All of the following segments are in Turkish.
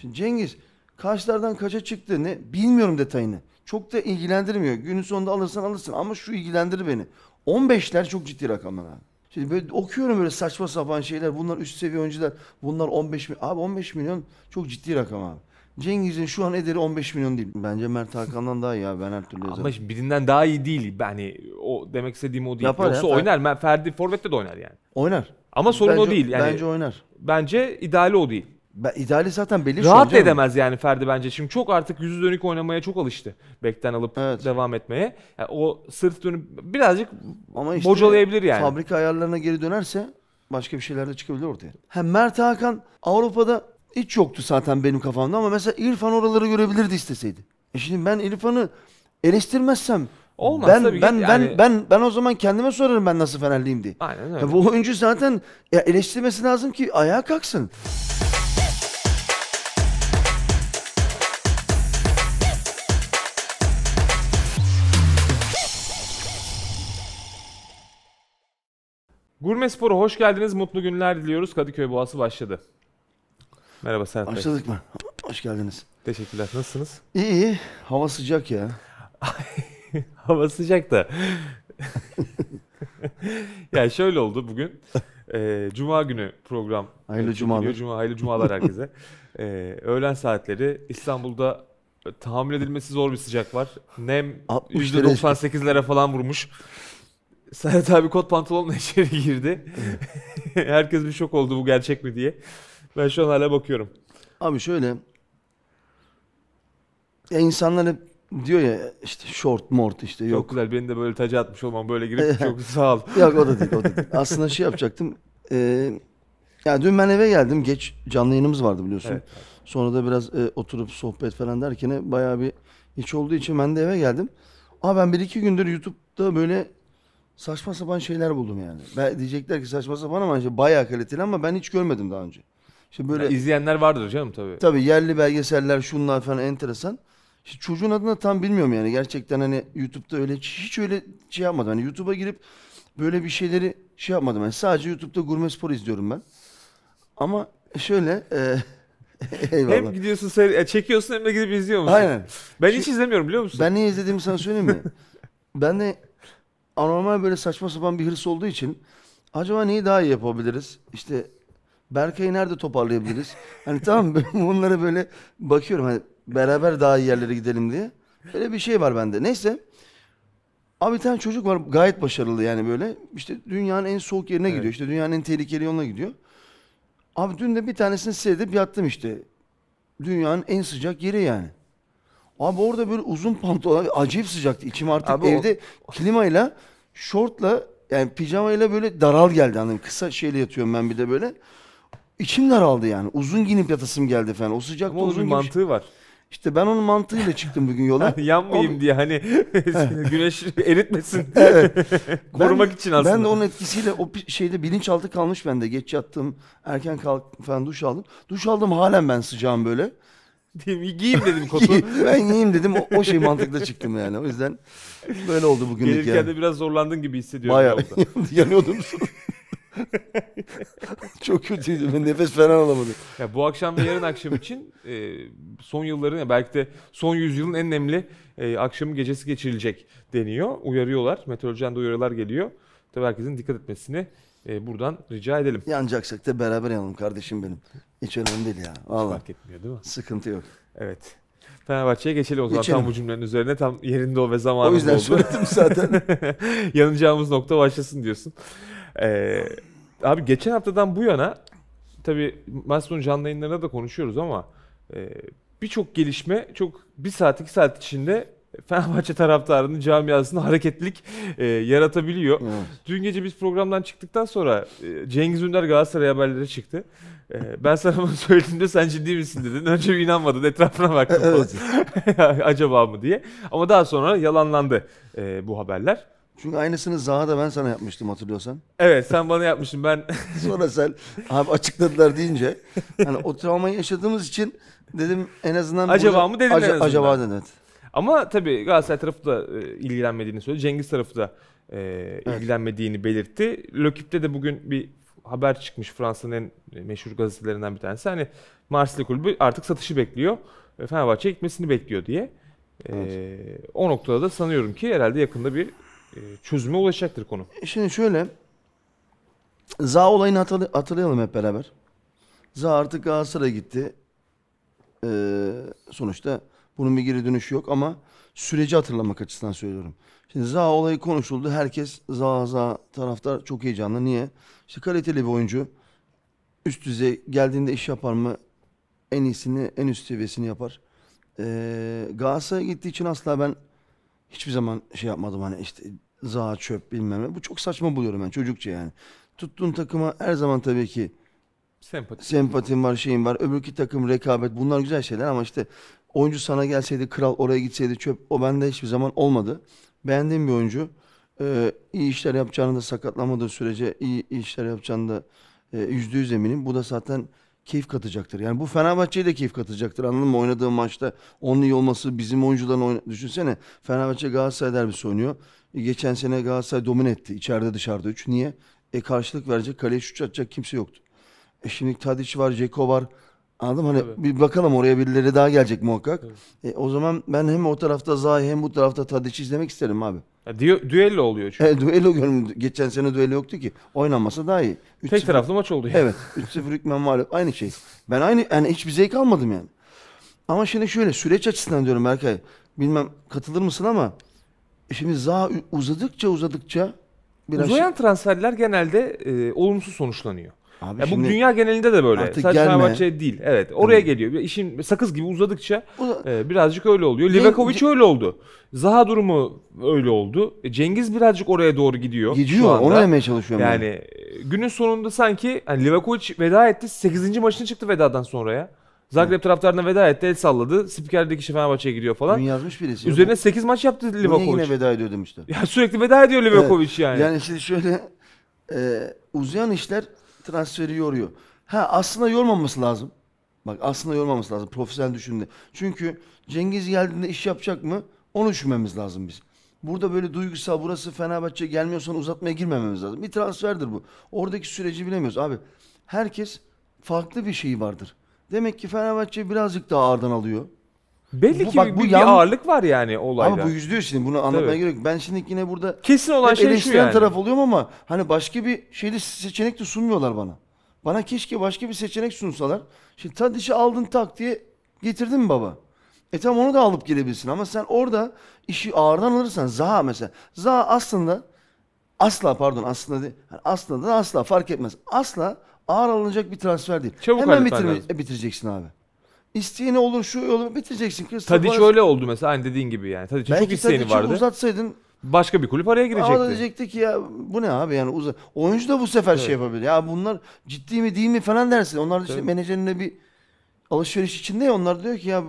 Şimdi Cengiz karşılardan kaça çıktı ne bilmiyorum detayını. Çok da ilgilendirmiyor. Günün sonunda alırsan alırsın ama şu ilgilendirir beni. 15'ler çok ciddi rakamlar abi. Şimdi böyle okuyorum böyle saçma sapan şeyler. Bunlar üst seviye oyuncular. Bunlar 15 milyon. Abi 15 milyon çok ciddi rakam abi. Cengiz'in şu an ederi 15 milyon değil. Bence Mert Hakan'dan daha iyi abi. Ben her türlü Ama şimdi birinden daha iyi değil. Yani o demek istediğim o değil. Yapar Yoksa ya, oynar. Ben Ferdi Forvet'te de oynar yani. Oynar. Ama sorun bence, o değil. Yani, bence oynar. Bence ideali o değil. Ben, ideali zaten belli Rahat da canım. edemez yani Ferdi bence. Şimdi çok artık yüzü dönük oynamaya çok alıştı. Bekten alıp Evet. devam etmeye. Yani o sırt dönüp birazcık Ama işte bocalayabilir yani. fabrika ayarlarına geri dönerse başka bir şeyler de çıkabilir ortaya. Hem Mert Hakan Avrupa'da hiç yoktu zaten benim kafamda ama mesela İrfan oraları görebilirdi isteseydi. E şimdi ben İrfan'ı eleştirmezsem Olmaz ben tabii ki. ben Yani- ben ben ben o zaman kendime sorarım ben nasıl Fenerliyim diye. Aynen öyle. Ya bu oyuncu zaten ya eleştirmesi lazım ki ayağa kalksın. Gurme Spor'a hoş geldiniz. Mutlu günler diliyoruz. Kadıköy Boğası başladı. Merhaba Serhat Bey. Başladık mı? Hoş geldiniz. Teşekkürler. Nasılsınız? İyi iyi. Hava sıcak ya. Hava sıcak da. yani şöyle oldu bugün. E, Cuma günü program. Hayırlı cumalar. Cuma, hayırlı cumalar herkese. e, öğlen saatleri İstanbul'da tahammül edilmesi zor bir sıcak var. Nem %98'lere falan vurmuş. Serhat abi kot pantolonla içeri girdi. Herkes bir şok oldu bu gerçek mi diye. Ben şu an hala bakıyorum. Abi şöyle. Ya insanlar hep diyor ya işte short mort işte yok. Çok güzel beni de böyle tacı atmış olmam böyle girip çok sağ ol. yok o da değil o da değil. Aslında şey yapacaktım. Ee, ya dün ben eve geldim geç canlı yayınımız vardı biliyorsun. Evet. Sonra da biraz e, oturup sohbet falan derken bayağı bir iç olduğu için ben de eve geldim. Aa ben bir iki gündür YouTube'da böyle saçma sapan şeyler buldum yani. Ben diyecekler ki saçma sapan ama işte bayağı kaliteli ama ben hiç görmedim daha önce. İşte böyle yani izleyenler vardır canım tabii. Tabii yerli belgeseller şunlar falan enteresan. İşte çocuğun adını tam bilmiyorum yani. Gerçekten hani YouTube'da öyle hiç öyle şey yapmadım. Hani YouTube'a girip böyle bir şeyleri şey yapmadım. Yani sadece YouTube'da gurme spor izliyorum ben. Ama şöyle e, Eyvallah. Hem gidiyorsun seyre- çekiyorsun hem de gidip izliyor musun? Aynen. Ben Şu, hiç izlemiyorum biliyor musun? Ben niye izlediğimi sana söyleyeyim mi? ben de anormal böyle saçma sapan bir hırs olduğu için acaba neyi daha iyi yapabiliriz? İşte Berkay'ı nerede toparlayabiliriz? hani tamam bunlara böyle bakıyorum hani beraber daha iyi yerlere gidelim diye. Böyle bir şey var bende. Neyse. Abi bir tane çocuk var gayet başarılı yani böyle. İşte dünyanın en soğuk yerine evet. gidiyor. İşte dünyanın en tehlikeli yoluna gidiyor. Abi dün de bir tanesini seyredip yattım işte. Dünyanın en sıcak yeri yani. Abi orada böyle uzun pantolon acayip sıcaktı. İçim artık Abi o- evde klimayla, şortla yani pijamayla böyle daral geldi anladın Kısa şeyle yatıyorum ben bir de böyle. İçim daraldı yani. Uzun giyinip yatasım geldi falan. O sıcakta Ama uzun bir giymiş. mantığı var. İşte ben onun mantığıyla çıktım bugün yola. Yanmayayım diye hani güneş eritmesin. Korumak Ben- için aslında. Ben de onun etkisiyle o pi- şeyde bilinçaltı kalmış bende. Geç yattım, erken kalk falan duş aldım. Duş aldım halen ben sıcağım böyle. Diyeyim, giyeyim dedim kotu. ben giyeyim dedim. O, o şey mantıkla çıktım yani. O yüzden böyle oldu bugünlük Gelirken yani. de biraz zorlandın gibi hissediyorum. Bayağı yanıyordum. Çok kötüydü. Ben nefes falan alamadım. Ya bu akşam ve yarın akşam için e, son yılların belki de son yüzyılın en nemli e, akşamı gecesi geçirilecek deniyor. Uyarıyorlar. Meteorolojiden de uyarılar geliyor. Tabii herkesin dikkat etmesini e, buradan rica edelim. Yanacaksak da beraber yanalım kardeşim benim. Hiç önemli değil ya. Vallahi. Fark etmiyor değil mi? Sıkıntı yok. Evet. Fenerbahçe'ye geçelim o zaman geçelim. tam bu cümlenin üzerine. Tam yerinde o ve zamanında O yüzden oldu. söyledim zaten. Yanacağımız nokta başlasın diyorsun. Ee, abi geçen haftadan bu yana tabii Masum'un canlı yayınlarında da konuşuyoruz ama e, birçok gelişme çok bir saat iki saat içinde Fenerbahçe taraftarının camiasında hareketlik e, yaratabiliyor. Evet. Dün gece biz programdan çıktıktan sonra e, Cengiz Ünder Galatasaray haberleri çıktı. E, ben sana bunu söylediğimde sen ciddi misin dedin. Önce bir inanmadın etrafına baktın evet. Acaba mı diye. Ama daha sonra yalanlandı e, bu haberler. Çünkü aynısını da ben sana yapmıştım hatırlıyorsan. Evet sen bana yapmıştın ben. Sonra sen abi açıkladılar deyince hani o travmayı yaşadığımız için dedim en azından. Acaba burada, mı dedin ac- en azından. Acaba dedim evet. Ama tabii Galatasaray tarafı da e, ilgilenmediğini söyledi. Cengiz tarafı da e, evet. ilgilenmediğini belirtti. Lökip'te de bugün bir haber çıkmış Fransa'nın en meşhur gazetelerinden bir tanesi. Hani Marsilya kulübü artık satışı bekliyor. E, Fenerbahçe gitmesini bekliyor diye. E, evet. E, o noktada da sanıyorum ki herhalde yakında bir e, çözüme ulaşacaktır konu. E, şimdi şöyle Za olayını hatırlayalım hep beraber. Za artık Galatasaray'a gitti. Ee, sonuçta bunun bir geri dönüşü yok ama süreci hatırlamak açısından söylüyorum. Şimdi Zaha olayı konuşuldu. Herkes Zaha Zaha taraftar çok heyecanlı. Niye? İşte kaliteli bir oyuncu. Üst düzey geldiğinde iş yapar mı? En iyisini, en üst seviyesini yapar. Ee, Galatasaray'a gittiği için asla ben hiçbir zaman şey yapmadım hani işte Zaha çöp bilmem ne. Bu çok saçma buluyorum ben çocukça yani. Tuttuğun takıma her zaman tabii ki Sempati. Sempatim var, şeyim var. Öbürki takım rekabet. Bunlar güzel şeyler ama işte oyuncu sana gelseydi kral oraya gitseydi çöp o bende hiçbir zaman olmadı. Beğendiğim bir oyuncu. Ee, iyi işler yapacağını da sakatlamadığı sürece iyi, iyi işler yapacağını da e, yüzde yüz eminim. Bu da zaten keyif katacaktır. Yani bu Fenerbahçe'ye de keyif katacaktır. Anladın mı? Oynadığı maçta onun iyi olması bizim oyuncuların oyna... düşünsene. Fenerbahçe Galatasaray derbisi oynuyor. E, geçen sene Galatasaray domine etti. içeride dışarıda 3. Niye? E karşılık verecek, kaleye şut atacak kimse yoktu. E şimdi Tadiç var, Ceko var. Anladım hani Tabii. bir bakalım oraya birileri daha gelecek muhakkak. E, o zaman ben hem o tarafta Zahi hem bu tarafta Tadiç'i izlemek isterim abi. Ya, dü- düello oluyor çünkü. E, düello görün geçen sene düello yoktu ki. Oynanmasa daha iyi. 3-0 Tek taraflı maç oldu yani. Evet. 3-0 hükmen var. Aynı şey. Ben aynı yani hiçbir zevk almadım yani. Ama şimdi şöyle süreç açısından diyorum Berkay. Bilmem katılır mısın ama e, şimdi Zaha uzadıkça uzadıkça biraz Uzayan transferler genelde e, olumsuz sonuçlanıyor. Abi ya bu dünya genelinde de böyle. Sadece gelme. Fenerbahçe değil. Evet oraya Hı. Hani geliyor. İşin sakız gibi uzadıkça e, birazcık öyle oluyor. Livakovic öyle oldu. Zaha durumu öyle oldu. E, Cengiz birazcık oraya doğru gidiyor. Gidiyor. Onu demeye çalışıyorum. Yani ben. günün sonunda sanki hani Livakovic veda etti. 8. maçına çıktı vedadan sonra ya. Zagreb taraftarına veda etti, el salladı. Spikerdeki kişi Fenerbahçe'ye gidiyor falan. Dün yazmış birisi. Üzerine ya. 8 maç yaptı Livakovic. Niye yine veda ediyor demişler. Ya sürekli veda ediyor Livakovic evet. yani. Yani şimdi şöyle e, uzayan işler transferi yoruyor. Ha aslında yormaması lazım. Bak aslında yormaması lazım profesyonel düşündüğünde. Çünkü Cengiz geldiğinde iş yapacak mı? Onu düşünmemiz lazım biz. Burada böyle duygusal burası Fenerbahçe gelmiyorsan uzatmaya girmememiz lazım. Bir transferdir bu. Oradaki süreci bilemiyoruz. Abi herkes farklı bir şeyi vardır. Demek ki Fenerbahçe birazcık daha ağırdan alıyor. Belli bu, ki bak, bu bir, yan... bir ağırlık var yani olayda. Ama bu yüzde şimdi bunu anlatmaya Tabii. gerek yok. Ben şimdi yine burada kesin olan şey şu yani. taraf oluyorum ama hani başka bir şeyde seçenek de sunmuyorlar bana. Bana keşke başka bir seçenek sunsalar. Şimdi Tadiş'i aldın tak diye getirdin mi baba? E tamam onu da alıp gelebilirsin ama sen orada işi ağırdan alırsan Zaha mesela. Zaha aslında asla pardon aslında değil. aslında da asla fark etmez. Asla ağır alınacak bir transfer değil. Çabuk Hemen bitirme, bitireceksin abi. İsteyeni olur şu yolu bitireceksin. kız. Tadiç Wallace- öyle oldu mesela hani dediğin gibi yani. Tadiç'in çok isteğini Tadic'i vardı. uzatsaydın Başka bir kulüp araya girecekti. Ama diyecekti ki ya bu ne abi yani uza. Oyuncu da bu sefer şey yapabilir. Ya bunlar ciddi mi değil mi falan dersin. Onlar da işte Tabii. menajerine bir alışveriş içinde ya onlar diyor ki ya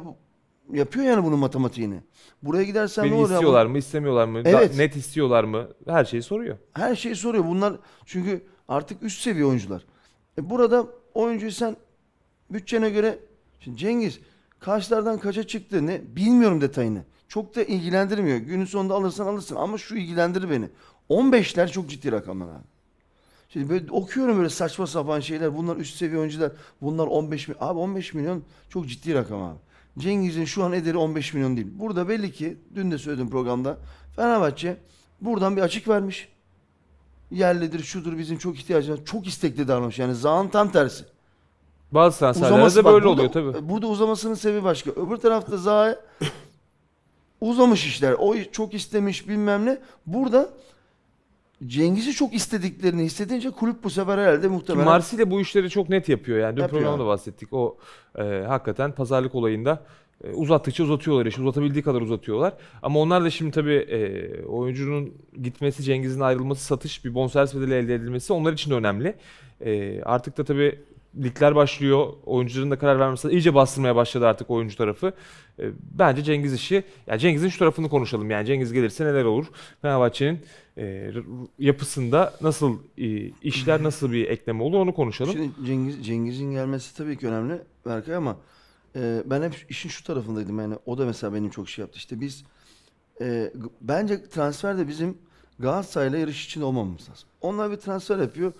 yapıyor yani bunu matematiğini. Buraya gidersen ne Beni olur ya? mı, istemiyorlar mı? da- Evet. net istiyorlar mı? Her şeyi soruyor. Her şeyi soruyor. Bunlar çünkü artık üst seviye oyuncular. E burada oyuncuyu sen bütçene göre Şimdi Cengiz karşılardan kaça çıktı ne bilmiyorum detayını. Çok da ilgilendirmiyor. Günün sonunda alırsan alırsın ama şu ilgilendirir beni. 15'ler çok ciddi rakamlar abi. Şimdi böyle okuyorum böyle saçma sapan şeyler. Bunlar üst seviye oyuncular. Bunlar 15 milyon. Abi 15 milyon çok ciddi rakam abi. Cengiz'in şu an ederi 15 milyon değil. Burada belli ki dün de söyledim programda Fenerbahçe buradan bir açık vermiş. Yerlidir, şudur bizim çok ihtiyacımız. Çok istekli davranmış. Yani zağın tam tersi. Bazı transferlerde böyle burada, oluyor tabii. Burada uzamasının sebebi başka. Öbür tarafta Zaha uzamış işler. O çok istemiş bilmem ne. Burada Cengiz'i çok istediklerini hissedince kulüp bu sefer herhalde muhtemelen... de bu işleri çok net yapıyor yani. Dün programda bahsettik. O e, hakikaten pazarlık olayında e, uzattıkça uzatıyorlar işi. Uzatabildiği kadar uzatıyorlar. Ama onlar da şimdi tabii e, oyuncunun gitmesi, Cengiz'in ayrılması, satış, bir bonservis bedeli elde edilmesi onlar için de önemli. E, artık da tabii ligler başlıyor. Oyuncuların da karar vermesi iyice bastırmaya başladı artık oyuncu tarafı. E, bence Cengiz işi, ya Cengiz'in şu tarafını konuşalım yani Cengiz gelirse neler olur? Fenerbahçe'nin e, yapısında nasıl e, işler nasıl bir ekleme olur onu konuşalım. Şimdi Cengiz Cengiz'in gelmesi tabii ki önemli Berkay ama e, ben hep işin şu tarafındaydım yani o da mesela benim çok şey yaptı. İşte biz e, bence transferde bizim Galatasaray'la yarış için olmamız lazım. Onlar bir transfer yapıyor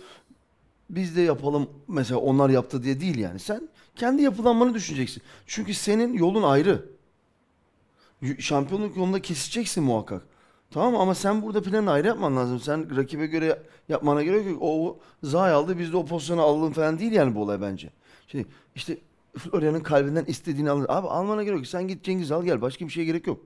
biz de yapalım mesela onlar yaptı diye değil yani. Sen kendi yapılanmanı düşüneceksin. Çünkü senin yolun ayrı. Şampiyonluk yolunda keseceksin muhakkak. Tamam ama sen burada planı ayrı yapman lazım. Sen rakibe göre yapmana gerek yok. O Zay aldı biz de o pozisyonu alalım falan değil yani bu olay bence. Şimdi şey, işte Florya'nın kalbinden istediğini alır. Abi almana gerek yok. Sen git Cengiz al gel. Başka bir şeye gerek yok.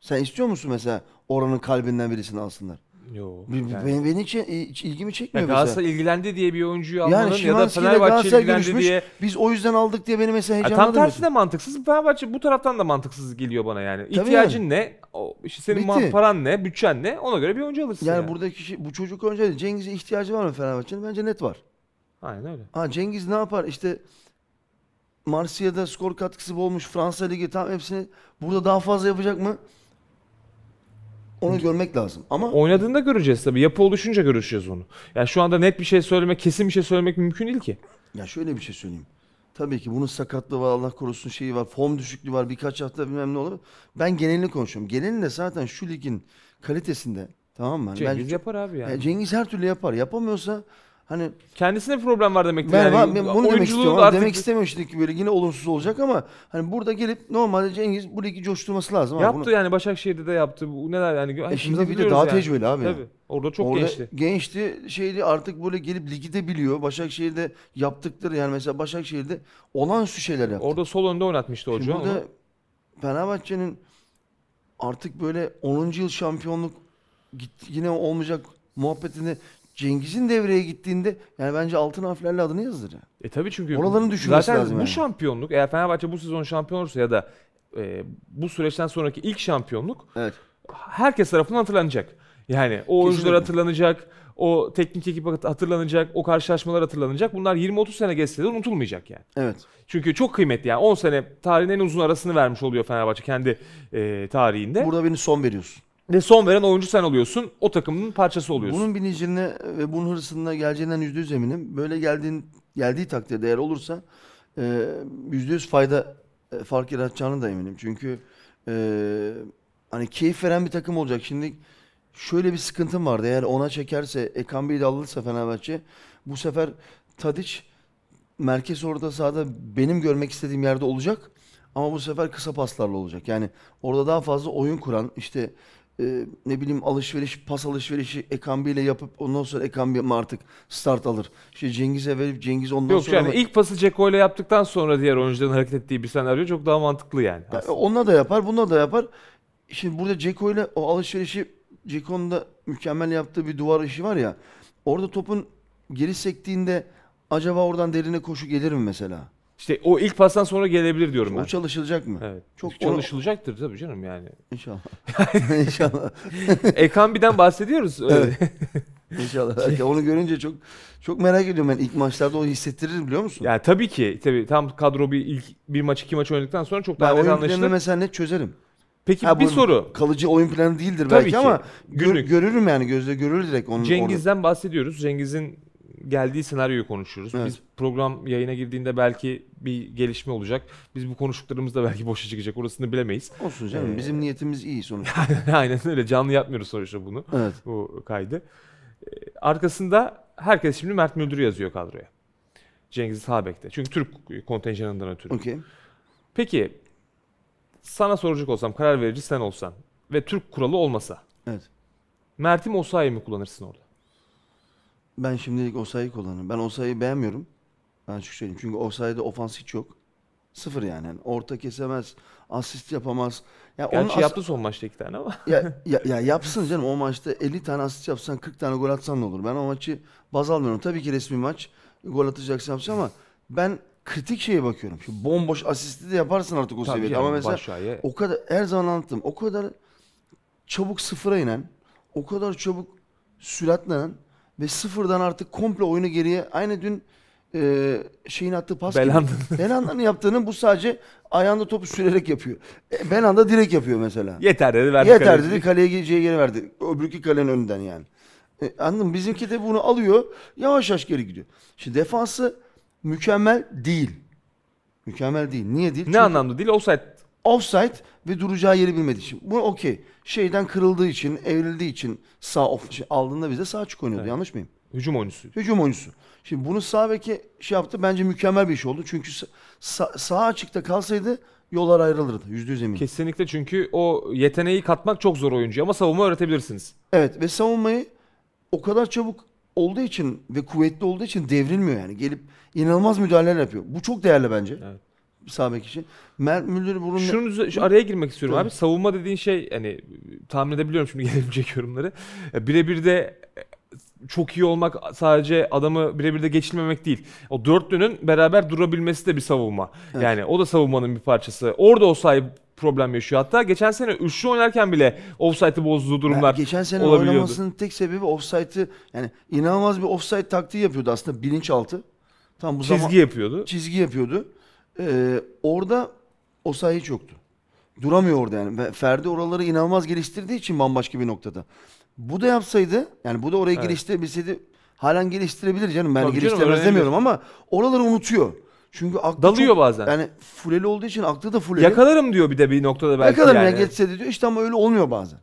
Sen istiyor musun mesela oranın kalbinden birisini alsınlar? Yo. Yani. Benim, benim için ilgimi çekmiyor yani Galatasaray ilgilendi diye bir oyuncuyu almanın yani ya da Fenerbahçe ilgilendi görüşmüş, diye. Biz o yüzden aldık diye beni mesela heyecanlandırmıyorsun. Tam tersi de mantıksız. Fenerbahçe bu taraftan da mantıksız geliyor bana yani. Tabii İhtiyacın yani. ne? O, işte senin Bitti. paran ne? Bütçen ne? Ona göre bir oyuncu alırsın. Yani, yani. buradaki şey, bu çocuk önce Cengiz'e ihtiyacı var mı Fenerbahçe'nin? Bence net var. Aynen öyle. Ha, Cengiz ne yapar? İşte Marsilya'da skor katkısı bulmuş. Fransa Ligi tam hepsini burada daha fazla yapacak mı? Onu görmek lazım ama... Oynadığında göreceğiz tabii. Yapı oluşunca görüşeceğiz onu. Yani şu anda net bir şey söylemek, kesin bir şey söylemek mümkün değil ki. Ya şöyle bir şey söyleyeyim. Tabii ki bunun sakatlığı var, Allah korusun şeyi var, form düşüklüğü var, birkaç hafta bilmem ne olur. Ben genelini konuşuyorum. Genelinde zaten şu ligin kalitesinde tamam mı? Cengiz ben, yapar abi yani. Cengiz her türlü yapar. Yapamıyorsa Hani kendisine problem var demek Ben, yani. ben bunu demek istiyorum. Artık... Demek istememiştim ki böyle yine olumsuz olacak ama hani burada gelip normalde Cengiz bu ligi coşturması lazım. Yaptı bunu... yani Başakşehir'de de yaptı. Bu neler yani. E hani şimdi bir de daha yani. tecrübeli abi. Tabii. Orada çok Orada gençti. Gençti şeydi artık böyle gelip ligi de biliyor. Başakşehir'de yaptıkları yani mesela Başakşehir'de olan şu şeyler yaptı. Orada sol önde oynatmıştı hoca. ama burada Fenerbahçe'nin artık böyle 10. yıl şampiyonluk git, yine olmayacak muhabbetini Cengiz'in devreye gittiğinde yani bence altın harflerle adını yazdır yani. E tabii çünkü Oralarını düşünmesi zaten lazım bu yani. şampiyonluk eğer Fenerbahçe bu sezon şampiyon olursa ya da e, bu süreçten sonraki ilk şampiyonluk Evet. herkes tarafından hatırlanacak. Yani o oyuncular hatırlanacak, o teknik ekip hatırlanacak, o karşılaşmalar hatırlanacak. Bunlar 20-30 sene geçse de unutulmayacak yani. Evet. Çünkü çok kıymetli yani 10 sene tarihin en uzun arasını vermiş oluyor Fenerbahçe kendi e, tarihinde. Burada beni son veriyorsun ve son veren oyuncu sen oluyorsun. O takımın parçası oluyorsun. Bunun bilincine ve bunun hırsında geleceğinden yüzde yüz eminim. Böyle geldiğin geldiği takdirde eğer olursa e, yüzde yüz fayda e, fark yaratacağını da eminim. Çünkü e, hani keyif veren bir takım olacak. Şimdi şöyle bir sıkıntım vardı. Eğer ona çekerse, Ekan Bey'i de alırsa Fenerbahçe bu sefer Tadiç merkez orada sahada benim görmek istediğim yerde olacak. Ama bu sefer kısa paslarla olacak. Yani orada daha fazla oyun kuran, işte e, ne bileyim alışveriş, pas alışverişi Ekambi ile yapıp ondan sonra Ekambi mi artık start alır? İşte Cengiz'e verip Cengiz ondan Yok, sonra... Yok yani mı... ilk pası Ceko ile yaptıktan sonra diğer oyuncuların hareket ettiği bir senaryo çok daha mantıklı yani. Ya, onunla da yapar, bununla da yapar. Şimdi burada Ceko ile o alışverişi Ceko'nun da mükemmel yaptığı bir duvar işi var ya. Orada topun geri sektiğinde acaba oradan derine koşu gelir mi mesela? İşte o ilk pastan sonra gelebilir diyorum ben. O çalışılacak mı? Evet. Çok çalışılacaktır tabii canım yani. İnşallah. İnşallah. Ekambi'den bahsediyoruz. Evet. İnşallah. Şey... Onu görünce çok çok merak ediyorum ben. Yani ilk maçlarda o hissettirir biliyor musun? Ya yani tabii ki. Tabii tam kadro bir ilk bir maç iki maç oynadıktan sonra çok daha net anlaşılır. Ben planını mesela net çözerim. Peki ha, bir soru. Kalıcı oyun planı değildir Tabii belki ki. ama gör, görürüm yani gözle görülür direkt onu. Cengiz'den orada. bahsediyoruz. Cengiz'in geldiği senaryoyu konuşuyoruz. Evet. Biz program yayına girdiğinde belki bir gelişme olacak. Biz bu konuştuklarımız da belki boşa çıkacak. Orasını bilemeyiz. Olsun canım. Ee, bizim niyetimiz iyi sonuçta. Aynen öyle. Canlı yapmıyoruz sonuçta bunu. Evet. Bu kaydı. Ee, arkasında herkes şimdi Mert Müldür yazıyor kadroya. Cengiz Habek'te. Çünkü Türk kontenjanından ötürü. Okay. Peki sana soracak olsam, karar verici sen olsan ve Türk kuralı olmasa. Evet. Mert'i Osayi mi kullanırsın orada? Ben şimdilik Osayi kullanırım. Ben Osayi'yi beğenmiyorum. Ben açık söyleyeyim. Çünkü Osayi'de ofans hiç yok. Sıfır yani. yani. Orta kesemez, asist yapamaz. Ya Gerçi as- yaptı son maçta iki tane ama. ya, ya, ya yapsın canım o maçta 50 tane asist yapsan 40 tane gol atsan ne olur. Ben o maçı baz almıyorum. Tabii ki resmi maç. Gol atacaksın yapacaksın ama ben kritik şeye bakıyorum. Şimdi bomboş asisti de yaparsın artık o Tabii seviyede. Yani, ama mesela başlayı. o kadar her zaman anlattım. O kadar çabuk sıfıra inen, o kadar çabuk süratle ve sıfırdan artık komple oyunu geriye aynı dün e, şeyin attığı pas Belhanda'nın. Belhanda'nın yaptığını bu sadece ayağında topu sürerek yapıyor. E, Belhanda direkt yapıyor mesela. Yeter dedi verdi Yeter kaleci. dedi kaleye gideceği geri verdi. Öbürkü kalenin önünden yani. E, anladın mı? Bizimki de bunu alıyor. Yavaş yavaş geri gidiyor. Şimdi defansı mükemmel değil. Mükemmel değil. Niye değil? Ne Çünkü anlamda değil? Offside Offside ve duracağı yeri bilmediği için. Bu okey. Şeyden kırıldığı için, evrildiği için sağ off şey, aldığında bize sağ açık oynuyordu. Evet. Yanlış mıyım? Hücum oyuncusu. Hücum oyuncusu. Şimdi bunu sağ beki şey yaptı. Bence mükemmel bir iş oldu. Çünkü sağ, sağ açıkta kalsaydı yollar ayrılırdı. Yüzde yüz eminim. Kesinlikle çünkü o yeteneği katmak çok zor oyuncuya ama savunma öğretebilirsiniz. Evet ve savunmayı o kadar çabuk olduğu için ve kuvvetli olduğu için devrilmiyor yani. Gelip inanılmaz müdahaleler yapıyor. Bu çok değerli bence. Evet sağ bek için. Mer Müller burunla... Şunu şu araya girmek istiyorum Tabii. abi. Savunma dediğin şey hani tahmin edebiliyorum şimdi gelebilecek yorumları. E, birebir de e, çok iyi olmak sadece adamı birebir de geçilmemek değil. O dörtlünün beraber durabilmesi de bir savunma. Evet. Yani o da savunmanın bir parçası. Orada o problem yaşıyor. Hatta geçen sene üçlü oynarken bile offside'ı bozduğu durumlar yani geçen sene oynamasının tek sebebi offside'ı yani inanılmaz bir offside taktiği yapıyordu aslında bilinçaltı. Tam bu çizgi zaman, yapıyordu. Çizgi yapıyordu. Ee, orada o hiç yoktu. Duramıyor orada yani. Ferdi oraları inanılmaz geliştirdiği için bambaşka bir noktada. Bu da yapsaydı yani bu da orayı Evet. geliştirebilseydi halen geliştirebilir canım. Ben geliştiremez demiyorum ama oraları unutuyor. Çünkü aklı Dalıyor çok- bazen. Yani fuleli olduğu için aklı da fuleli. Yakalarım diyor bir de bir noktada belki Ne kadar yani. yani. geçse de diyor işte ama öyle olmuyor bazen.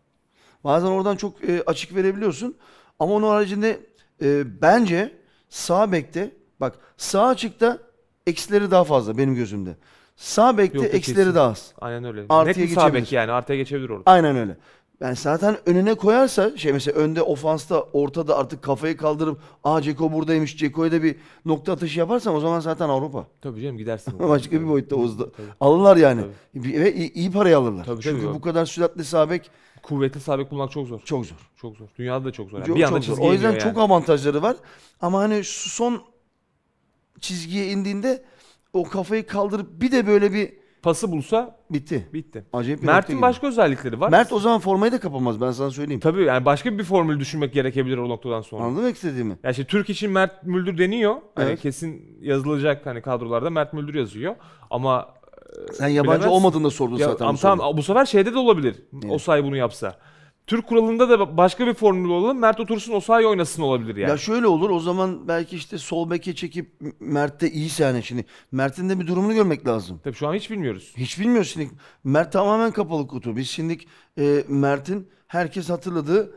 Bazen oradan çok e, açık verebiliyorsun. Ama onun haricinde e, bence sağ bekte bak sağ açıkta eksileri daha fazla benim gözümde. Sağ bekte eksileri daha az. Aynen öyle. Artıya Net sağ geçebilir. bek yani artıya geçebilir orada. Aynen öyle. Yani zaten önüne koyarsa şey mesela önde ofansta ortada artık kafayı kaldırıp aa Ceko buradaymış Ceko'ya da bir nokta atışı yaparsan o zaman zaten Avrupa. Tabii canım gidersin. Başka bir boyutta uzda. Alırlar yani. Bir, ve iyi, iyi parayı alırlar. Tabii, Çünkü tabii. bu kadar süratli sabek kuvvetli sabek bulmak çok zor. Çok zor. Çok zor. Dünyada da çok zor. Yani. Çok, bir anda çok zor. O yüzden yani. çok avantajları var. Ama hani şu son çizgiye indiğinde o kafayı kaldırıp bir de böyle bir pası bulsa bitti. Bitti. Acayip bir Mert'in başka özellikleri var. Mert o zaman formayı da kapamaz ben sana söyleyeyim. Tabii yani başka bir formül düşünmek gerekebilir o noktadan sonra. Anladın mı istediğimi? Yani işte Türk için Mert Müldür deniyor. Hani evet. Yani kesin yazılacak hani kadrolarda Mert Müldür yazıyor. Ama e, sen yabancı bilemez. olmadığında sordun ya, zaten. Tamam, bu, tamam, bu sefer şeyde de olabilir. Evet. O say bunu yapsa. Türk kuralında da başka bir formül olalım. Mert otursun Osayi oynasın olabilir yani. Ya şöyle olur o zaman belki işte sol beke çekip Mert'te iyi yani şimdi. Mert'in de bir durumunu görmek lazım. Tabii şu an hiç bilmiyoruz. Hiç bilmiyoruz şimdi. Mert tamamen kapalı kutu. Biz şimdi e, Mert'in herkes hatırladığı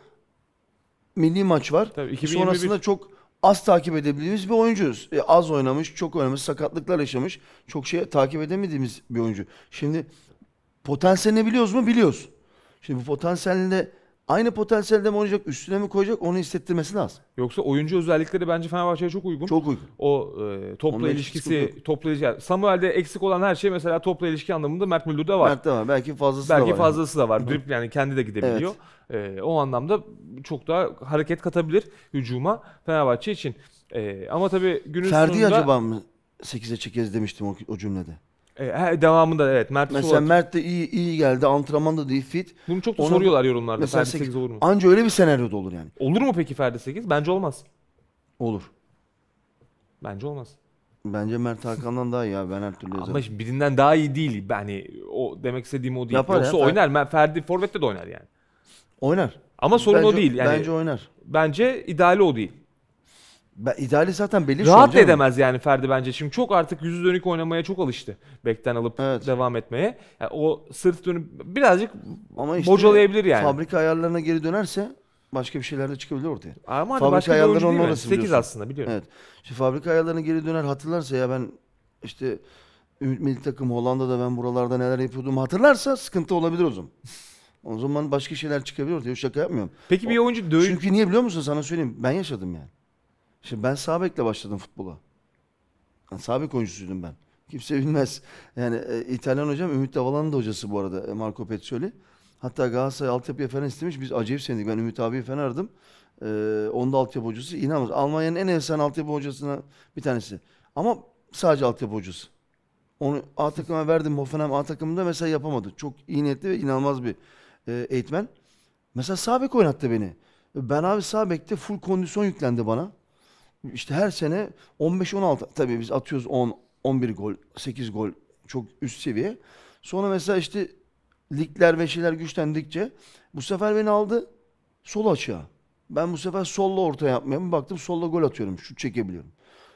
milli maç var. Tabii, 2021... Sonrasında çok az takip edebildiğimiz bir oyuncuyuz. E, az oynamış, çok oynamış, sakatlıklar yaşamış. Çok şey takip edemediğimiz bir oyuncu. Şimdi potansiyelini biliyoruz mu? Biliyoruz. Şimdi bu potansiyelinde aynı potansiyelde mi oynayacak, üstüne mi koyacak onu hissettirmesi lazım. Yoksa oyuncu özellikleri bence Fenerbahçe'ye çok uygun. Çok uygun. O e, topla Onunla ilişkisi, topla ilişki. Samuel'de eksik olan her şey mesela topla ilişki anlamında Mert Müldür'de var. Mert de var. Belki fazlası Belki da var. Belki fazlası yani. da var. Drip yani kendi de gidebiliyor. Evet. E, o anlamda çok daha hareket katabilir hücuma Fenerbahçe için. E, ama tabii günün Ferdi sonunda... acaba mı 8'e çekeriz demiştim o, o cümlede. E, devamında evet Mert Mesela Suat. Mert de iyi iyi geldi. Antrenman da değil fit. Bunu çok da Ona, soruyorlar yorumlarda. Mesela Ferdi 8, 8 olur mu? Anca öyle bir senaryoda olur yani. Olur mu peki Ferdi 8? Bence olmaz. Olur. Bence olmaz. Bence Mert Hakan'dan daha iyi ya ben her türlü yazarım. Ama şimdi birinden daha iyi değil. Yani o demek istediğim o değil. Yapar Yoksa ya, oynar. Ben Ferdi forvette de oynar yani. Oynar. Ama sorun bence, o değil. Yani, bence oynar. Bence ideali o değil. Ben, ideali zaten belli Rahat şu an, edemez yani Ferdi bence. Şimdi çok artık yüzü dönük oynamaya çok alıştı. Bekten alıp evet. devam etmeye. Yani o sırt dönüp birazcık Ama işte bocalayabilir yani. Fabrika ayarlarına geri dönerse başka bir şeyler de çıkabilir ortaya. Ama hani fabrika ayarları onun orası 8 aslında biliyorum. Evet. Şimdi fabrika ayarlarına geri döner hatırlarsa ya ben işte Ümit Milli Takım Hollanda'da ben buralarda neler yapıyordum hatırlarsa sıkıntı olabilir o zaman. o zaman başka şeyler çıkabilir ortaya. Şaka yapmıyorum. Peki bir oyuncu dövüş... Çünkü niye biliyor musun sana söyleyeyim ben yaşadım yani. Şimdi ben sağ başladım futbola. Yani sağ oyuncusuydum ben. Kimse bilmez. Yani e, İtalyan hocam Ümit Davalan'ın da hocası bu arada e, Marco Pezzoli. Hatta Galatasaray altyapıya Fener istemiş. Biz acayip sevindik. Ben Ümit abiyi Fener'dim. E, onun da altyapı hocası. İnanılmaz. Almanya'nın en efsane altyapı hocasına bir tanesi. Ama sadece altyapı hocası. Onu A takıma verdim. Hoffenheim A takımında mesela yapamadı. Çok iyi niyetli ve inanılmaz bir e, eğitmen. Mesela sağ bek oynattı beni. Ben abi sağ full kondisyon yüklendi bana işte her sene 15-16 tabii biz atıyoruz 10, 11 gol, 8 gol çok üst seviye. Sonra mesela işte ligler ve şeyler güçlendikçe bu sefer beni aldı sol açığa. Ben bu sefer solla orta yapmıyorum. Baktım solla gol atıyorum. Şut çekebiliyorum.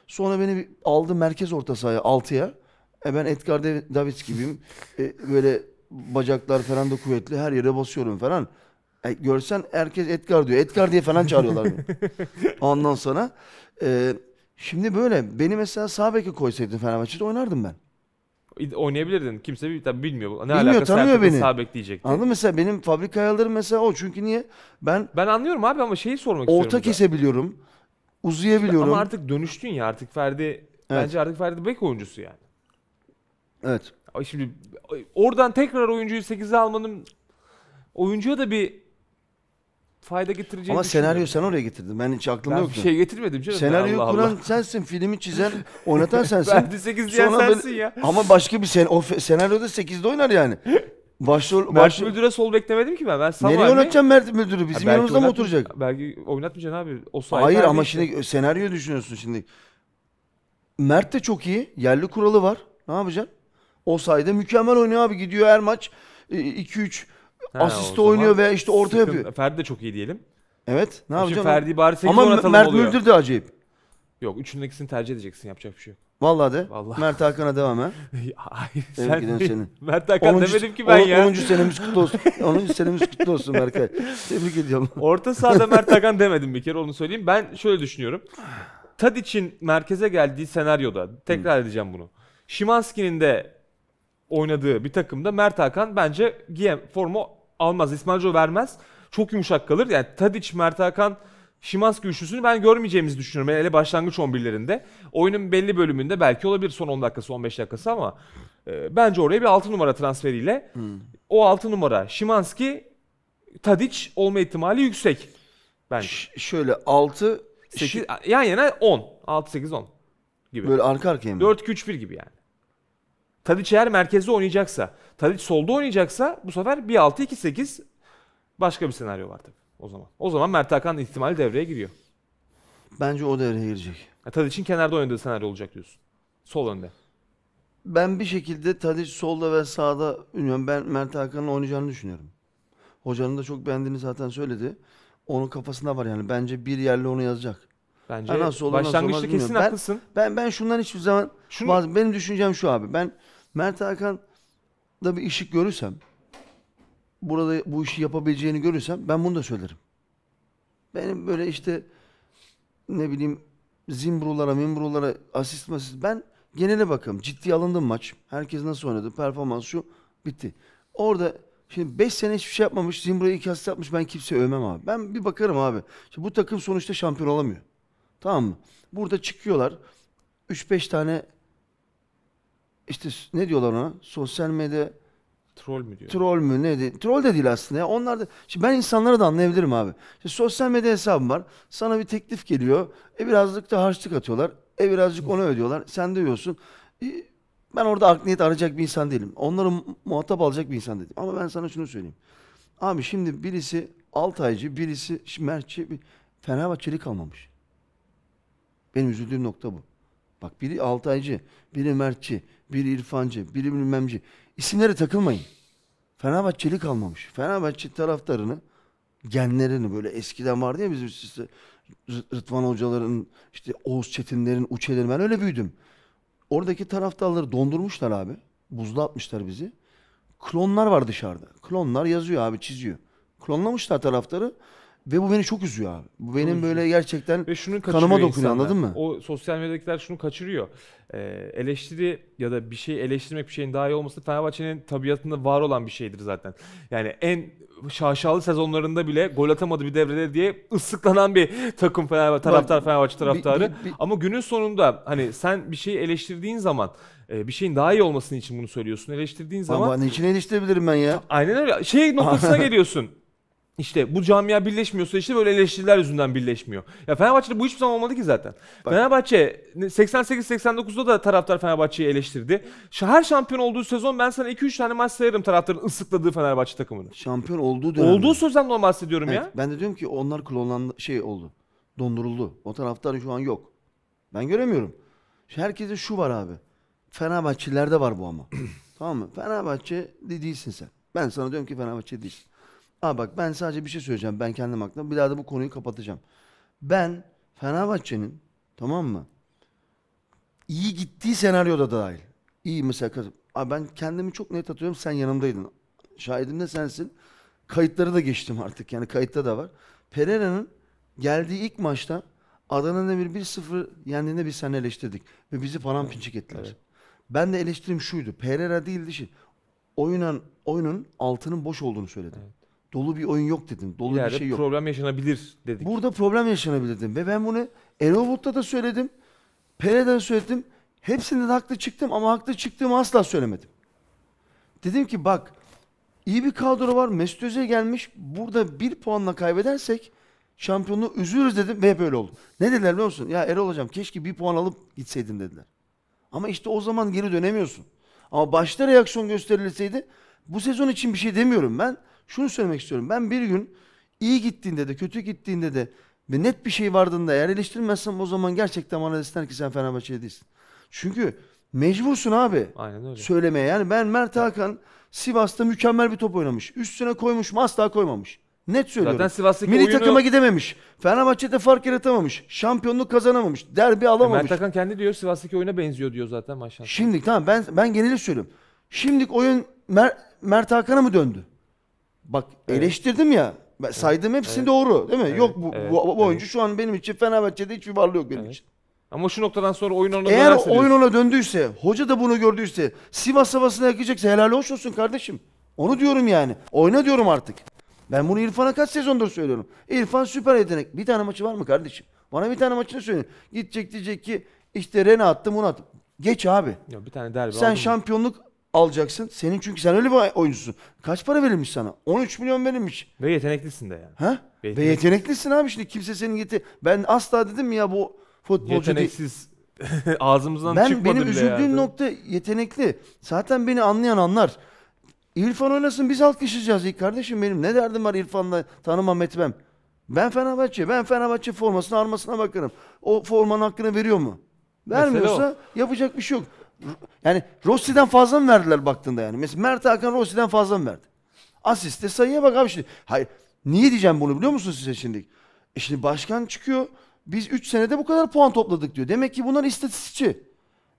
Sonra beni aldı merkez orta sahaya 6'ya. E ben Edgar Davids gibiyim. E böyle bacaklar falan da kuvvetli. Her yere basıyorum falan. E, görsen herkes Edgar diyor. Edgar diye falan çağırıyorlar Ondan sonra e, şimdi böyle beni mesela sağ beke koysaydın Fenerbahçe'de oynardım ben. Oynayabilirdin. Kimse bil, tabii bilmiyor. Ne bilmiyor, alakası tanımıyor beni. Sağ bek diyecekti. Anladın mesela benim fabrika ayarlarım mesela o. Çünkü niye? Ben Ben anlıyorum abi ama şeyi sormak istiyorum. orta kesebiliyorum. Uzayabiliyorum. Ama artık dönüştün ya artık Ferdi bence artık Ferdi bek oyuncusu yani. evet. Şimdi oradan tekrar oyuncuyu 8'e almanın oyuncuya da bir fayda getireceğini Ama senaryo sen oraya getirdin. Ben hiç aklımda ben yoktu. bir şey getirmedim canım. Senaryo Allah kuran Allah. sensin, filmi çizen, oynatan sensin. ben de 8 diyen sensin böyle- ya. Ama başka bir sen o fe- senaryoda 8'de oynar yani. Başrol Mert baş... Müldür'e sol beklemedim ki ben. Ben Sam Nereye abi- hani- Mert Müdür'ü? Bizim Belki yanımızda mı oturacak? Belki oynatmayacaksın abi. O sayfa Hayır ama işte. şimdi senaryo düşünüyorsun şimdi. Mert de çok iyi. Yerli kuralı var. Ne yapacaksın? O sayede mükemmel oynuyor abi. Gidiyor her maç 2-3 e, Ha, asiste oynuyor veya işte orta sıkıntı- yapıyor. Ferdi de çok iyi diyelim. Evet ne yapacağım? Ferdi bari Ama Mert Müldür de acayip. Yok üçünden ikisini tercih edeceksin yapacak bir şey yok. Vallahi de. Vallahi. Mert Hakan'a devam ha. Hayır sen Benimkinden senin. Mert Hakan 10. demedim ki ben on- ya. 10. senemiz kutlu olsun. 10. senemiz kutlu olsun Berkay. Tebrik ediyorum. Orta sahada Mert Hakan demedim bir kere onu söyleyeyim. Ben şöyle düşünüyorum. için merkeze geldiği senaryoda tekrar edeceğim bunu. Şimanski'nin de oynadığı bir takımda Mert Hakan bence giyem formu almaz. İsmailco vermez. Çok yumuşak kalır. Yani Tadic, Mert Hakan, Şimanski üçlüsünü ben görmeyeceğimizi düşünüyorum. Yani hele başlangıç 11'lerinde. Oyunun belli bölümünde belki olabilir son 10 dakikası 15 dakikası ama e, bence oraya bir 6 numara transferiyle hmm. o 6 numara Şimanski Tadic olma ihtimali yüksek. Bence. Ş- şöyle 6 8 yan yana 10. 6 8 10 gibi. Böyle arka arkaya mı? 4 2 3 1 gibi yani. Tadiç eğer merkezde oynayacaksa, Tadiç solda oynayacaksa bu sefer 1-6-2-8 başka bir senaryo var tabii o zaman. O zaman Mert Hakan ihtimali devreye giriyor. Bence o devreye girecek. E, Tadiç'in kenarda oynadığı senaryo olacak diyorsun. Sol önde. Ben bir şekilde Tadiç solda ve sağda bilmiyorum. Ben Mert Hakan'ın oynayacağını düşünüyorum. Hocanın da çok beğendiğini zaten söyledi. Onun kafasında var yani. Bence bir yerle onu yazacak. Bence nasıl olur, başlangıçta nasıl olmaz, kesin haklısın. Ben, ben ben şundan hiçbir zaman Şunu... Bazı, benim düşüncem şu abi. Ben Mert da bir ışık görürsem, burada bu işi yapabileceğini görürsem ben bunu da söylerim. Benim böyle işte ne bileyim zimbrulara, mimbrulara, asist masist. Ben genele bakıyorum. Ciddi alındım maç. Herkes nasıl oynadı, performans şu bitti. Orada şimdi 5 sene hiçbir şey yapmamış, Zimbro'yu iki asist yapmış ben kimse övmem abi. Ben bir bakarım abi. İşte bu takım sonuçta şampiyon olamıyor. Tamam mı? Burada çıkıyorlar. 3-5 tane işte ne diyorlar ona? Sosyal medya Troll mü diyor? Troll mü ne de Troll de değil aslında ya. Onlar da şimdi ben insanları da anlayabilirim abi. İşte sosyal medya hesabım var. Sana bir teklif geliyor. E birazcık da harçlık atıyorlar. E birazcık ona ödüyorlar. Sen de yiyorsun. E, ben orada akniyet arayacak bir insan değilim. Onları muhatap alacak bir insan değilim. Ama ben sana şunu söyleyeyim. Abi şimdi birisi Altaycı, birisi Mertçi, bir Fenerbahçeli kalmamış. Benim üzüldüğüm nokta bu. Bak biri Altaycı, biri Mertçi, biri irfancı, biri bilmemci. İsimlere takılmayın. Fenerbahçeli kalmamış. Fenerbahçe taraftarını, genlerini böyle eskiden vardı ya bizim işte Rıdvan hocaların, işte Oğuz Çetinlerin, Uçelerin ben öyle büyüdüm. Oradaki taraftarları dondurmuşlar abi. Buzda atmışlar bizi. Klonlar var dışarıda. Klonlar yazıyor abi, çiziyor. Klonlamışlar taraftarı. Ve bu beni çok üzüyor abi. Bu benim üzüyor. böyle gerçekten Ve şunu kanıma dokunuyor insanlar. anladın mı? O sosyal medyadakiler şunu kaçırıyor. Ee, eleştiri ya da bir şey eleştirmek bir şeyin daha iyi olması Fenerbahçe'nin tabiatında var olan bir şeydir zaten. Yani en şaşalı sezonlarında bile gol atamadı bir devrede diye ıslıklanan bir takım Fenerbahçe taraftar Fenerbahçe taraftarı. Bir, bir, bir... Ama günün sonunda hani sen bir şeyi eleştirdiğin zaman e, bir şeyin daha iyi olmasının için bunu söylüyorsun. Eleştirdiğin zaman... Ama niçin eleştirebilirim ben ya? Aynen öyle. Şey noktasına geliyorsun. İşte bu camia birleşmiyorsa işte böyle eleştiriler yüzünden birleşmiyor. Ya Fenerbahçe'de bu hiçbir zaman olmadı ki zaten. Bak. Fenerbahçe 88-89'da da taraftar Fenerbahçe'yi eleştirdi. Her şampiyon olduğu sezon ben sana 2-3 tane maç sayarım taraftarın ıslıkladığı Fenerbahçe takımını. Şampiyon olduğu dönem. Olduğu sözden normal bahsediyorum evet, ya. Ben de diyorum ki onlar klonlandı şey oldu. Donduruldu. O taraftar şu an yok. Ben göremiyorum. Herkese şu var abi. Fenerbahçelilerde var bu ama. tamam mı? Fenerbahçe de değilsin sen. Ben sana diyorum ki Fenerbahçe değilsin. Ha bak ben sadece bir şey söyleyeceğim ben kendim aklımda. Bir daha da bu konuyu kapatacağım. Ben Fenerbahçe'nin tamam mı? İyi gittiği senaryoda da dahil. İyi mesela Abi ben kendimi çok net atıyorum sen yanımdaydın. Şahidim de sensin. Kayıtları da geçtim artık yani kayıtta da var. Pereira'nın geldiği ilk maçta Adana Demir 1-0 yendiğinde biz seni eleştirdik. Ve bizi falan paramparçık ettiler. Evet. Ben de eleştirim şuydu. Pereira değildi şey. Oyunun, oyunun altının boş olduğunu söyledim. Evet. Dolu bir oyun yok dedim. Dolu İleride bir şey yok. problem yaşanabilir dedik. Burada problem yaşanabilir dedim. Ve ben bunu Erol da söyledim. Pere'de söyledim. Hepsinde de haklı çıktım ama haklı çıktığımı asla söylemedim. Dedim ki bak iyi bir kadro var. Mesut gelmiş. Burada bir puanla kaybedersek şampiyonluğu üzülürüz dedim ve böyle oldu. Ne dediler biliyor musun? Ya Erol hocam keşke bir puan alıp gitseydin dediler. Ama işte o zaman geri dönemiyorsun. Ama başta reaksiyon gösterilseydi bu sezon için bir şey demiyorum ben şunu söylemek istiyorum. Ben bir gün iyi gittiğinde de kötü gittiğinde de ve net bir şey vardığında eğer eleştirmezsem o zaman gerçekten bana desinler ki sen Fenerbahçe değilsin. Çünkü mecbursun abi. Aynen öyle. Söylemeye yani ben Mert Hakan Sivas'ta mükemmel bir top oynamış. Üstüne koymuş mu asla koymamış. Net söylüyorum. Zaten Sivas'taki Milli oyunu... takıma gidememiş. Fenerbahçe'de fark yaratamamış. Şampiyonluk kazanamamış. Derbi e, alamamış. Mert Hakan kendi diyor Sivas'taki oyuna benziyor diyor zaten maşallah. Şimdi tamam ben ben geneli söylüyorum. Şimdi oyun Mer Mert Hakan'a mı döndü? Bak evet. eleştirdim ya. Ben saydım hepsini evet. doğru değil mi? Evet. Yok bu, evet. bu, bu oyuncu evet. şu an benim için Fenerbahçe'de hiçbir varlığı yok benim evet. için. Ama şu noktadan sonra oyun ona Eğer oyun ona döndüyse, hoca da bunu gördüyse, Sivas havasına yakacaksa helal hoş olsun kardeşim. Onu diyorum yani. Oyna diyorum artık. Ben bunu İrfan'a kaç sezondur söylüyorum. İrfan süper yetenek. Bir tane maçı var mı kardeşim? Bana bir tane maçını söyleyin. Gidecek diyecek ki işte Rene attım bunu attım. Geç abi. Ya bir tane derbi Sen şampiyonluk mı? alacaksın. Senin çünkü sen öyle bir oyuncusun. Kaç para verilmiş sana? 13 milyon verilmiş. Ve yeteneklisin de yani. Ha? Ve, yeteneklisin. Ve yeteneklisin abi şimdi kimse senin yeti. Ben asla dedim ya bu futbolcu Yeteneksiz. Değil. Ağzımızdan ben, çıkmadı benim bile üzüldüğüm yani. nokta yetenekli. Zaten beni anlayan anlar. İrfan oynasın biz alkışlayacağız ilk kardeşim benim. Ne derdim var İrfan'la tanımam etmem. Ben Fenerbahçe, ben Fenerbahçe formasına armasına bakarım. O formanın hakkını veriyor mu? Vermiyorsa yapacak bir şey yok yani Rossi'den fazla mı verdiler baktığında yani? Mesela Mert Hakan Rossi'den fazla mı verdi? Asiste sayıya bak abi şimdi. Hayır. Niye diyeceğim bunu biliyor musunuz size şimdi? E şimdi başkan çıkıyor. Biz 3 senede bu kadar puan topladık diyor. Demek ki bunlar istatistikçi.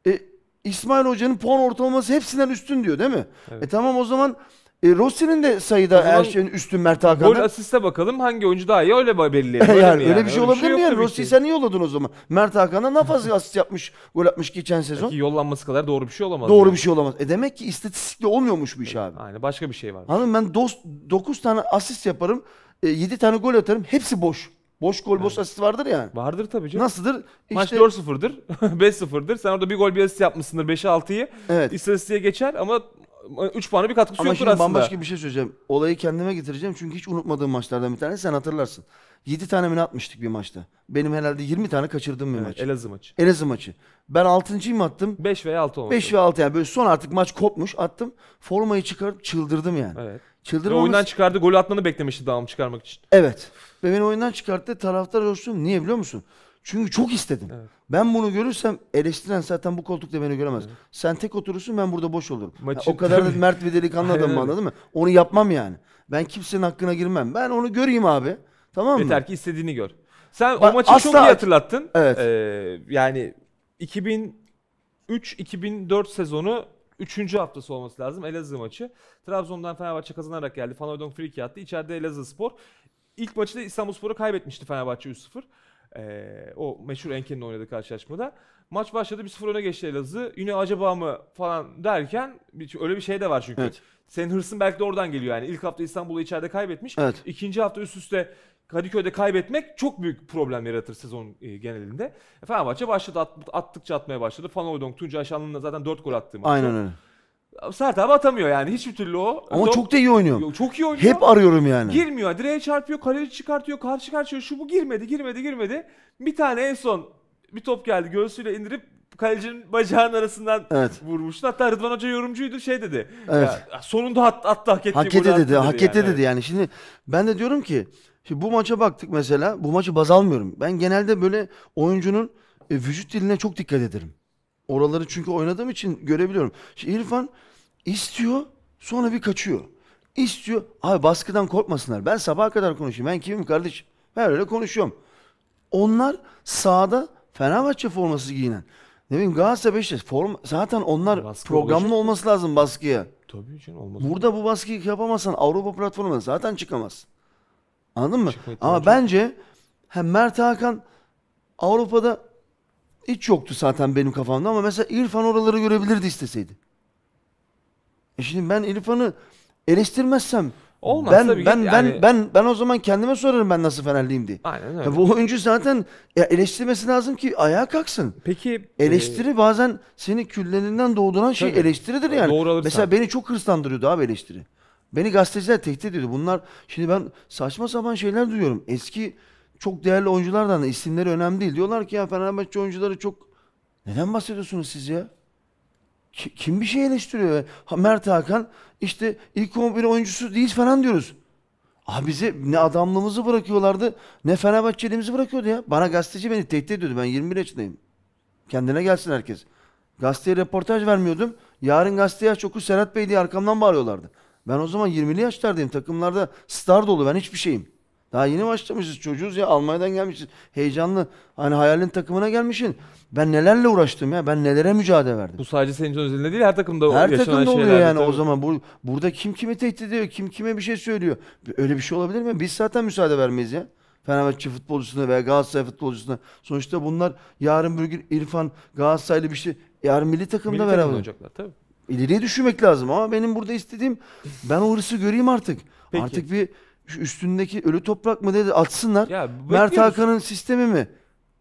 E, İsmail Hoca'nın puan ortalaması hepsinden üstün diyor değil mi? Evet. E tamam o zaman e, Rossi'nin de sayıda zaman her şeyin üstün Mert Hakan'dan. Gol asiste bakalım hangi oyuncu daha iyi öyle belirleyelim. yani, yani öyle bir şey öyle olabilir şey mi? Şey yani? Rossi'yi sen niye yolladın o zaman. Mert Hakan'dan ne fazla asist yapmış, gol atmış geçen sezon. Belki yollanması kadar doğru bir şey olamaz. Doğru yani. bir şey olamaz. E demek ki istatistikle olmuyormuş bu iş evet, abi. Aynen başka bir şey var. Hanım ben 9 tane asist yaparım, 7 e, tane gol atarım hepsi boş. Boş gol, boş asist vardır yani. Vardır tabii canım. Nasıldır? İşte... Maç 4-0'dır, 5-0'dır. Sen orada bir gol bir asist yapmışsındır 5'e 6'yı. Evet. İstatistiğe geçer ama 3 puanı bir katkısı Ama yoktur şimdi aslında. bambaşka bir şey söyleyeceğim. Olayı kendime getireceğim çünkü hiç unutmadığım maçlardan bir tanesi sen hatırlarsın. 7 tane mi atmıştık bir maçta. Benim herhalde 20 tane kaçırdığım bir Evet, maç. Elazığ maçı. Elazığ maçı. Ben 6.yı mı attım? 5 veya 6 olması. 5 ve 6 yani böyle son artık maç kopmuş attım. Formayı çıkarıp çıldırdım yani. Evet. Ve Çıldırmamız... oyundan çıkardı golü atmanı beklemişti Dağım çıkarmak için. Evet. Ve beni oyundan çıkarttı. Taraftar coştum. Niye biliyor musun? Çünkü çok istedim. Evet. Ben bunu görürsem eleştiren zaten bu koltukta beni göremez. Evet. Sen tek oturursun ben burada boş olurum. Maçı, yani o kadar da mert ve delikanlı mı anladın mı? Onu yapmam yani. Ben kimsenin hakkına girmem. Ben onu göreyim abi. Tamam mı? Yeter ki istediğini gör. Sen ben o maçı asla... çok iyi hatırlattın. Evet. Ee, yani 2003-2004 sezonu 3. haftası olması lazım Elazığ maçı. Trabzon'dan Fenerbahçe kazanarak geldi. Van Oydon free attı. İçeride Elazığ Spor. İlk maçı da İstanbulspor'u kaybetmişti Fenerbahçe 3-0. Ee, o meşhur Enke'nin oynadığı karşılaşmada. Maç başladı 1-0 öne geçti Elazığ. Yine acaba mı falan derken öyle bir şey de var çünkü. Evet. Senin hırsın belki de oradan geliyor yani. İlk hafta İstanbul'u içeride kaybetmiş. Evet. İkinci hafta üst üste Kadıköy'de kaybetmek çok büyük problem yaratır sezon e, genelinde. E, Fenerbahçe başladı attıkça atmaya başladı. Van Oydonk, Tuncay Şanlı'nın zaten 4 gol attığı maçta. Aynen öyle. Sert abi atamıyor yani hiçbir türlü o. Ama Zor... çok da iyi oynuyor. Çok iyi oynuyor. Hep arıyorum yani. Girmiyor. Direğe çarpıyor. Kaleci çıkartıyor. Karşı karşıya şu bu girmedi girmedi girmedi. Bir tane en son bir top geldi göğsüyle indirip kalecinin bacağının arasından evet. vurmuştu. Hatta Rıdvan Hoca yorumcuydu şey dedi. Evet. Ya, sonunda hat, hatta hak etti. Hak etti dedi. dedi hak etti yani. dedi yani. Şimdi ben de diyorum ki şimdi bu maça baktık mesela. Bu maçı baz almıyorum. Ben genelde böyle oyuncunun e, vücut diline çok dikkat ederim. Oraları çünkü oynadığım için görebiliyorum. Şimdi İrfan istiyor sonra bir kaçıyor. İstiyor. Abi baskıdan korkmasınlar. Ben sabaha kadar konuşayım. Ben kimim kardeş? Ben öyle konuşuyorum. Onlar sahada Fenerbahçe forması giyinen. Ne bileyim Galatasaray Beşiktaş zaten onlar Baskı programlı olacak. olması lazım baskıya. Tabii canım olmaz. Burada bu baskıyı yapamazsan Avrupa platformuna zaten çıkamaz. Anladın mı? Çıkmak Ama bence hem Mert Hakan Avrupa'da hiç yoktu zaten benim kafamda ama mesela İrfan oraları görebilirdi isteseydi. E şimdi ben İrfan'ı eleştirmezsem Olmaz ben, tabii ben, yani... ben, ben, ben o zaman kendime sorarım ben nasıl Fenerliyim diye. Aynen öyle. Ya bu oyuncu zaten ya eleştirmesi lazım ki ayağa kalksın. Peki eleştiri e... bazen seni küllerinden doğduran şey tabii. eleştiridir yani. Doğru alırsan. Mesela beni çok hırslandırıyordu abi eleştiri. Beni gazeteciler tehdit ediyordu. Bunlar şimdi ben saçma sapan şeyler duyuyorum. Eski çok değerli oyunculardan isimleri önemli değil. Diyorlar ki ya Fenerbahçe oyuncuları çok... Neden bahsediyorsunuz siz ya? kim bir şey eleştiriyor? Ha, Mert Hakan işte ilk 11 oyuncusu değil falan diyoruz. Abi bize ne adamlığımızı bırakıyorlardı ne Fenerbahçeliğimizi bırakıyordu ya. Bana gazeteci beni tehdit ediyordu. Ben 21 yaşındayım. Kendine gelsin herkes. Gazeteye reportaj vermiyordum. Yarın gazeteye aç oku Serhat Bey diye arkamdan bağırıyorlardı. Ben o zaman 20'li yaşlardayım. Takımlarda star dolu ben hiçbir şeyim. Daha yeni başlamışız çocuğuz ya Almanya'dan gelmişiz. Heyecanlı hani hayalin takımına gelmişsin. Ben nelerle uğraştım ya ben nelere mücadele verdim. Bu sadece senin üzerinde değil her takımda her yaşanan takımda oluyor şeyler yani tabii. o zaman. Bu, burada kim kimi tehdit ediyor kim kime bir şey söylüyor. Öyle bir şey olabilir mi? Biz zaten müsaade vermeyiz ya. Fenerbahçe futbolcusuna veya Galatasaray futbolcusuna. Sonuçta bunlar yarın bir gün İrfan Galatasaraylı bir şey. Yarın milli takımda milli beraber. Milli olacaklar tabii. İleriye düşünmek lazım ama benim burada istediğim ben o hırsı göreyim artık. Peki. Artık bir şu üstündeki ölü toprak mı dedi atsınlar. Ya, Mert bekliyoruz. Hakan'ın sistemi mi?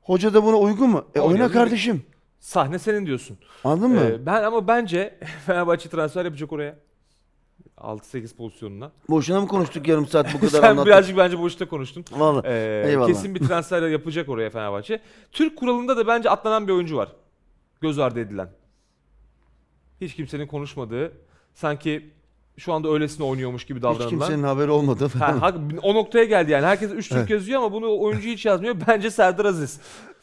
Hoca da buna uygun mu? E oyna kardeşim. Sahne senin diyorsun. Anladın mı? Ee, ben ama bence Fenerbahçe transfer yapacak oraya. 6-8 pozisyonuna. Boşuna mı konuştuk yarım saat bu kadar Sen anlattık? birazcık bence boşta konuştun. Vallahi. Ee, Kesin bir transfer yapacak oraya Fenerbahçe. Türk kuralında da bence atlanan bir oyuncu var. Göz ardı edilen. Hiç kimsenin konuşmadığı. Sanki şu anda öylesine oynuyormuş gibi davranılan. Hiç kimsenin haberi olmadı. Ha, o noktaya geldi yani. Herkes üçlük evet. yazıyor ama bunu oyuncu hiç yazmıyor. Bence Serdar Aziz.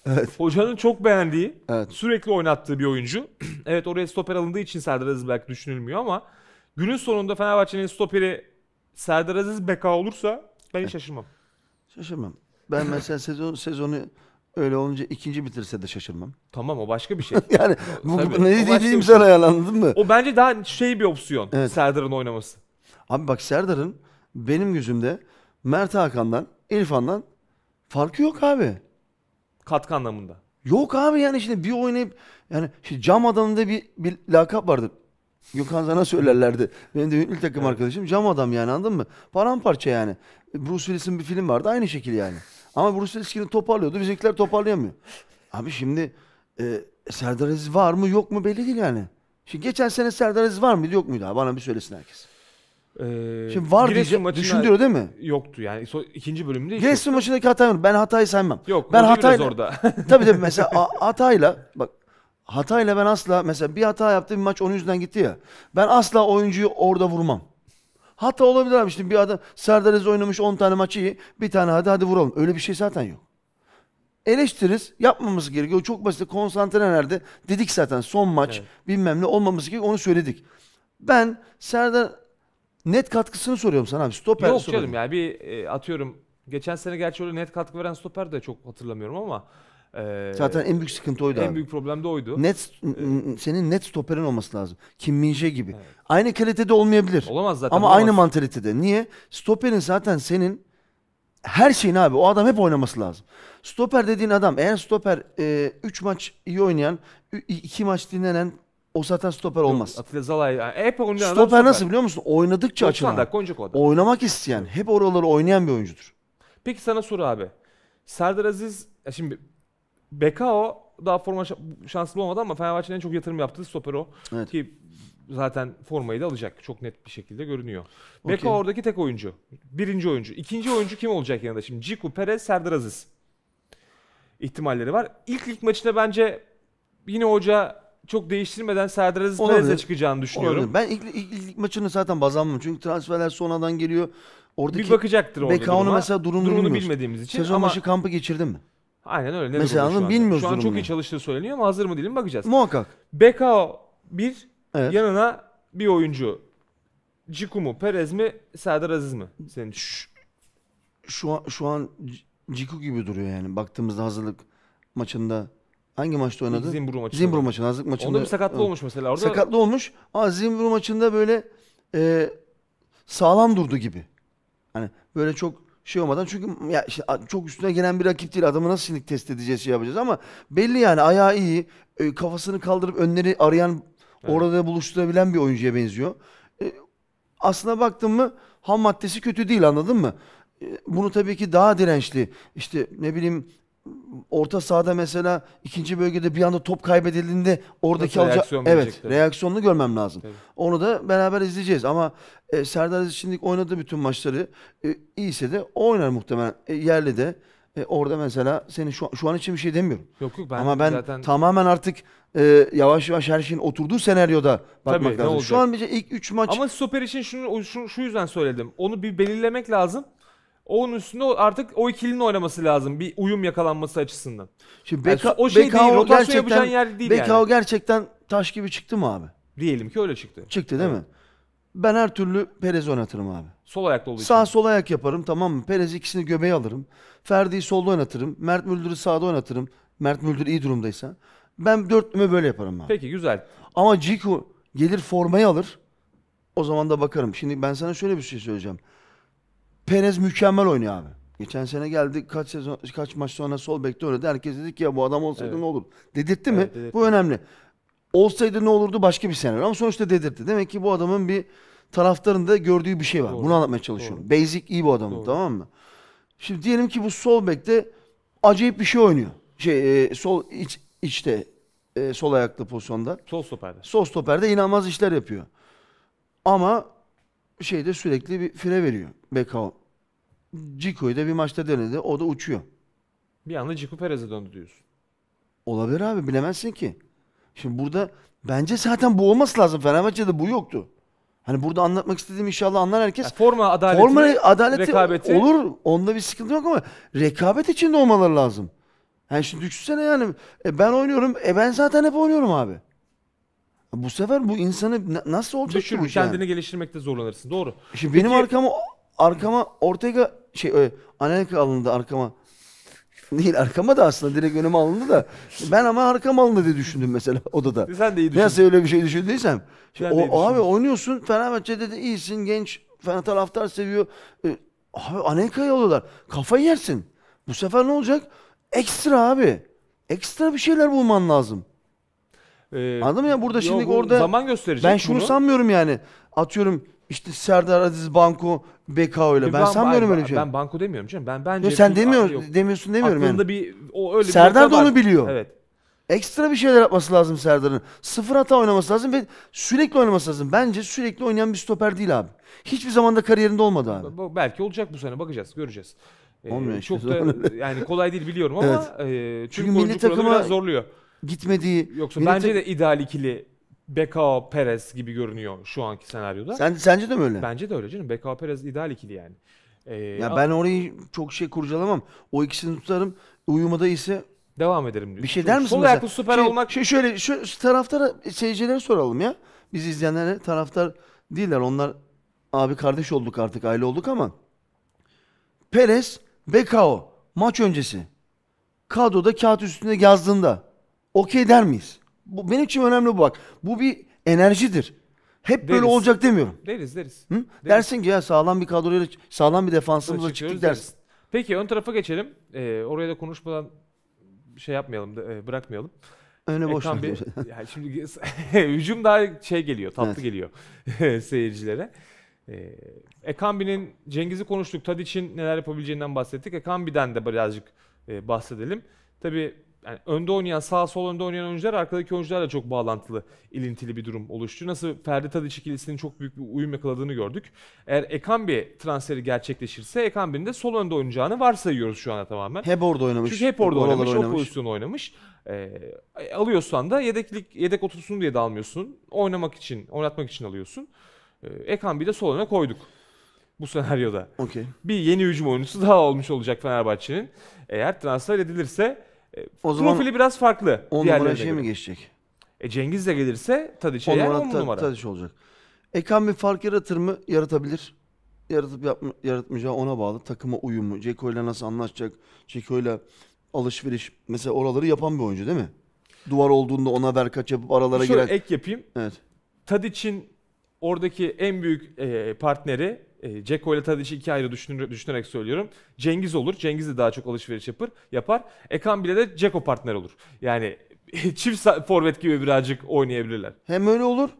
Evet. Hocanın çok beğendiği, evet. sürekli oynattığı bir oyuncu. evet oraya stoper alındığı için Serdar Aziz belki düşünülmüyor ama günün sonunda Fenerbahçe'nin stoperi Serdar Aziz beka olursa ben hiç şaşırmam. Şaşırmam. Ben mesela sezon, sezonu Öyle olunca ikinci bitirse de şaşırmam. Tamam o başka bir şey. yani bu, Tabii, o ne başka diyeyim şey. anladın mı? O bence daha şey bir opsiyon Evet. Serdar'ın oynaması. Abi bak Serdar'ın benim gözümde Mert Hakan'dan, İrfan'dan farkı yok abi. Katkı anlamında. Yok abi yani şimdi bir oynayıp yani şimdi cam adamında bir, bir lakap vardır. Gökhan Zan'a söylerlerdi. Benim de ilk takım evet. arkadaşım cam adam yani anladın mı? Paramparça yani. Bruce Willis'in bir film vardı aynı şekil yani. Ama Bruce Willis Willis'ini toparlıyordu. Bizimkiler toparlayamıyor. Abi şimdi e, Serdar Aziz var mı yok mu belli değil yani. Şimdi geçen sene Serdar Aziz var mıydı yok muydu abi? Bana bir söylesin herkes. Ee, Şimdi var diyecek düşündürüyor değil mi? Yoktu yani so, ikinci bölümde. Giresun maçındaki hatayı ben hatayı saymam. Yok ben hatayla, orada. tabii tabii mesela Hatay'la bak hatayla ben asla mesela bir hata yaptı bir maç onun yüzünden gitti ya. Ben asla oyuncuyu orada vurmam. Hata olabilir abi şimdi bir adam Serdar Aziz oynamış 10 tane maçı iyi. Bir tane hadi hadi vuralım. Öyle bir şey zaten yok. Eleştiririz. Yapmamız gerekiyor. Çok basit. Konsantre nerede? Dedik zaten son maç evet. bilmem ne olmamız gerekiyor. Onu söyledik. Ben Serdar net katkısını soruyorum sana abi. Stoper Yok soruyorum. canım ya bir e, atıyorum. Geçen sene gerçi öyle net katkı veren stoper de çok hatırlamıyorum ama ee, Zaten en büyük sıkıntı oydu en abi. büyük problem de oydu. Net ee, senin net stoperin olması lazım. Kim Minje gibi. Evet. Aynı kalitede olmayabilir. Olamaz zaten. Ama olamaz. aynı mantalitede. Niye? Stoperin zaten senin her şeyin abi. O adam hep oynaması lazım. Stoper dediğin adam eğer stoper 3 e, üç maç iyi oynayan, 2 maç dinlenen o zaten stoper Yok, olmaz. Atilla Zalay yani hep oynayan stoper, stoper nasıl biliyor musun? Oynadıkça açılan. dakika oynayacak o adam. Oynamak isteyen, hep oraları oynayan bir oyuncudur. Peki sana soru abi. Serdar Aziz şimdi Bekao daha forma şa- şansı bulamadı ama Fenerbahçe'nin en çok yatırım yaptığı stoper o. Evet. Ki zaten formayı da alacak. Çok net bir şekilde görünüyor. Beko Bekao oradaki tek oyuncu. Birinci oyuncu. İkinci oyuncu kim olacak yanında şimdi? Ciku, Perez, Serdar Aziz. İhtimalleri var. İlk lig maçında bence yine hoca çok değiştirmeden Serdar Aziz Olabilir. çıkacağını düşünüyorum. Olabilir. Ben ilk, ilk, ilk maçını zaten baz almam. Çünkü transferler sonradan geliyor. Oradaki Bir bakacaktır orada Bekao'nun mesela durumunu, Durumunu bilmediğimiz için Sezon ama başı kampı geçirdin mi? Aynen öyle. Ne Mesela durumda bilmiyoruz Şu an çok iyi çalıştığı söyleniyor ama hazır mı değil mi bakacağız. Muhakkak. Bekao bir Evet. yanına bir oyuncu. Ciku mu, Perez mi, Serdar Aziz mi? Senin Şu, şu an, şu an Ciku gibi duruyor yani. Baktığımızda hazırlık maçında hangi maçta oynadı? Zimbru maçında. Zimbru maçında hazırlık maçında. Onda bir sakatlı olmuş mesela orada. Sakatlı olmuş ama Zimbru maçında böyle e, sağlam durdu gibi. Hani böyle çok şey olmadan çünkü ya çok üstüne gelen bir rakip değil. Adamı nasıl şimdi test edeceğiz şey yapacağız ama belli yani ayağı iyi. E, kafasını kaldırıp önleri arayan evet. orada buluşturabilen bir oyuncuya benziyor. E, aslına baktın mı ham maddesi kötü değil anladın mı? E, bunu tabii ki daha dirençli işte ne bileyim orta sahada mesela ikinci bölgede bir anda top kaybedildiğinde oradaki Nasıl alacak reaksiyon evet verecekler? reaksiyonunu görmem lazım. Tabii. Onu da beraber izleyeceğiz ama e, Serdar Aziz şimdi oynadı bütün maçları. E, iyiyse de oynar muhtemelen E, yerli de. E, orada mesela seni şu, şu an için bir şey demiyorum. Yok yok ben ama ben zaten tamamen artık e, yavaş yavaş her şeyin oturduğu senaryoda bakmak Tabii, lazım. Şu an bize ilk 3 maç ama stoper için şunu şu, şu yüzden söyledim. Onu bir belirlemek lazım. Onun üstünde artık o ikilinin oynaması lazım bir uyum yakalanması açısından. Şimdi şey Beka, yani o şey Bekao değil, rotasyon yapacağın yer değil Bekao yani. gerçekten taş gibi çıktı mı abi? Diyelim ki öyle çıktı. Çıktı değil evet. mi? Ben her türlü Perez oynatırım abi. Sol ayaklı olduğu Sağ için. sol ayak yaparım tamam mı? Perez ikisini göbeğe alırım. Ferdi'yi solda oynatırım. Mert Müldür'ü sağda oynatırım. Mert Müldür iyi durumdaysa. Ben dörtlüme böyle yaparım abi. Peki güzel. Ama Ciku gelir formayı alır. O zaman da bakarım. Şimdi ben sana şöyle bir şey söyleyeceğim. Perez mükemmel oynuyor abi. Geçen sene geldi kaç sezon kaç maç sonra sol bekte oynadı. Herkes dedi ki ya bu adam olsaydı evet. ne olur? Dedirtti evet, mi? Dedirtti. Bu önemli. Olsaydı ne olurdu başka bir senaryo ama sonuçta dedirtti. Demek ki bu adamın bir taraftarında gördüğü bir şey var. Doğru. Bunu anlatmaya çalışıyorum. Doğru. Basic iyi bu adamın tamam mı? Şimdi diyelim ki bu sol bekte acayip bir şey oynuyor. Şey e, sol iç, içte e, sol ayaklı pozisyonda. Sol stoperde. Sol stoperde inanılmaz işler yapıyor. Ama şeyde sürekli bir fire veriyor Beckham. Cico'yu da bir maçta denedi. O da uçuyor. Bir anda Ciku Perez'e döndü diyorsun. Olabilir abi bilemezsin ki. Şimdi burada bence zaten bu olması lazım. Fenerbahçe'de bu yoktu. Hani burada anlatmak istediğim inşallah anlar herkes. Yani forma adaleti, forma adaleti rekabeti. olur. Onda bir sıkıntı yok ama rekabet içinde olmaları lazım. Yani şimdi düşünsene yani e ben oynuyorum. E ben zaten hep oynuyorum abi. Bu sefer bu insanı nasıl olacak Düşürür, bu iş kendini yani? geliştirmekte zorlanırsın. Doğru. Şimdi Peki, benim arkamı arkama Ortega şey e, Anelka alındı arkama. Değil arkama da aslında direkt önüme alındı da. Ben ama arkama alındı diye düşündüm mesela odada. Sen de iyi düşün. Nasıl öyle bir şey düşündüysem. Şimdi, o, o abi oynuyorsun Fenerbahçe'de de iyisin genç. Fener taraftar seviyor. E, abi Anelka'yı yolluyorlar Kafayı yersin. Bu sefer ne olacak? Ekstra abi. Ekstra bir şeyler bulman lazım. Ee, Anladın mı ya burada şimdi orada zaman gösterecek. Ben şunu bunu. sanmıyorum yani. Atıyorum işte Serdar Aziz Banko BK öyle. Ben, sanmıyorum öyle bir şey. Ben Banko demiyorum canım. Ben bence Yo, sen demiyor, yok. demiyorsun demiyorum Aklında yani. bir o öyle Serdar da onu biliyor. Evet. Ekstra bir şeyler yapması lazım Serdar'ın. Sıfır hata oynaması lazım ve sürekli oynaması lazım. Bence sürekli oynayan bir stoper değil abi. Hiçbir zaman da kariyerinde olmadı abi. Belki olacak bu sene bakacağız, göreceğiz. Ee, Olmuyor işte. da yani kolay değil biliyorum ama evet. e, çünkü, çünkü milli takıma zorluyor. Gitmediği. Yoksa milli bence de ideal ikili Becao Perez gibi görünüyor şu anki senaryoda. Sen, sence de mi öyle? Bence de öyle canım. Becao Perez ideal ikili yani. Ee, ya ben orayı çok şey kurcalamam. O ikisini tutarım. Uyumada ise devam ederim diyorsun. Bir şey der misin? Sol ayaklı süper şey, olmak. Şey şöyle şu taraftara seyircilere soralım ya. Biz izleyenlere taraftar değiller. Onlar abi kardeş olduk artık aile olduk ama Perez, Bekao maç öncesi kadroda kağıt üstünde yazdığında okey der miyiz? Bu benim için önemli bu bak. Bu bir enerjidir. Hep böyle olacak demiyorum. Deriz deriz. Hı? Dersin ki ya sağlam bir kadroyla sağlam bir defansımızla çıktık Çıkıyoruz, dersin. Peki ön tarafa geçelim. Ee, oraya da konuşmadan şey yapmayalım, da, e, bırakmayalım. Öne ee, boş yani şimdi hücum daha şey geliyor, tatlı Evet. geliyor seyircilere. Ee, Ekambi'nin Cengiz'i konuştuk, Tadiç'in neler yapabileceğinden bahsettik. Ekambi'den de birazcık e, bahsedelim. Tabii yani önde oynayan, sağ sol önde oynayan oyuncular arkadaki oyuncularla çok bağlantılı, ilintili bir durum oluştu. Nasıl Ferdi Tadiç ikilisinin çok büyük bir uyum yakaladığını gördük. Eğer Ekambi transferi gerçekleşirse Ekambi'nin de sol önde oynayacağını varsayıyoruz şu anda tamamen. Hep orada oynamış. Çünkü hep orada Oralar oynamış, oynamış, o pozisyonu oynamış. Ee, e, alıyorsan da yedeklik, yedek otursun diye de almıyorsun. Oynamak için, oynatmak için alıyorsun. E, Ekambi'yi de sol öne koyduk bu senaryoda. Okay. Bir yeni hücum oyuncusu daha olmuş olacak Fenerbahçe'nin. Eğer transfer edilirse e, o zaman profili biraz farklı. 10 numara şeye mi geçecek? E Cengiz de gelirse Tadiç'e yer 10 numara. Tadiç olacak. Ekan bir fark yaratır mı? Yaratabilir. Yaratıp yapma, yaratmayacağı ona bağlı. Takıma uyumu, Ceko ile nasıl anlaşacak, Ceko ile alışveriş. Mesela oraları yapan bir oyuncu değil mi? Duvar olduğunda ona ver kaç yapıp aralara Şöyle girer. Şöyle ek yapayım. Evet. Tadiç'in oradaki en büyük e, partneri e, Ceko ile Tadic'i iki ayrı düşünür, düşünerek söylüyorum. Cengiz olur. Cengiz de daha çok alışveriş yapar. yapar. Ekan bile de Ceko partner olur. Yani çift forvet gibi birazcık oynayabilirler. Hem öyle olur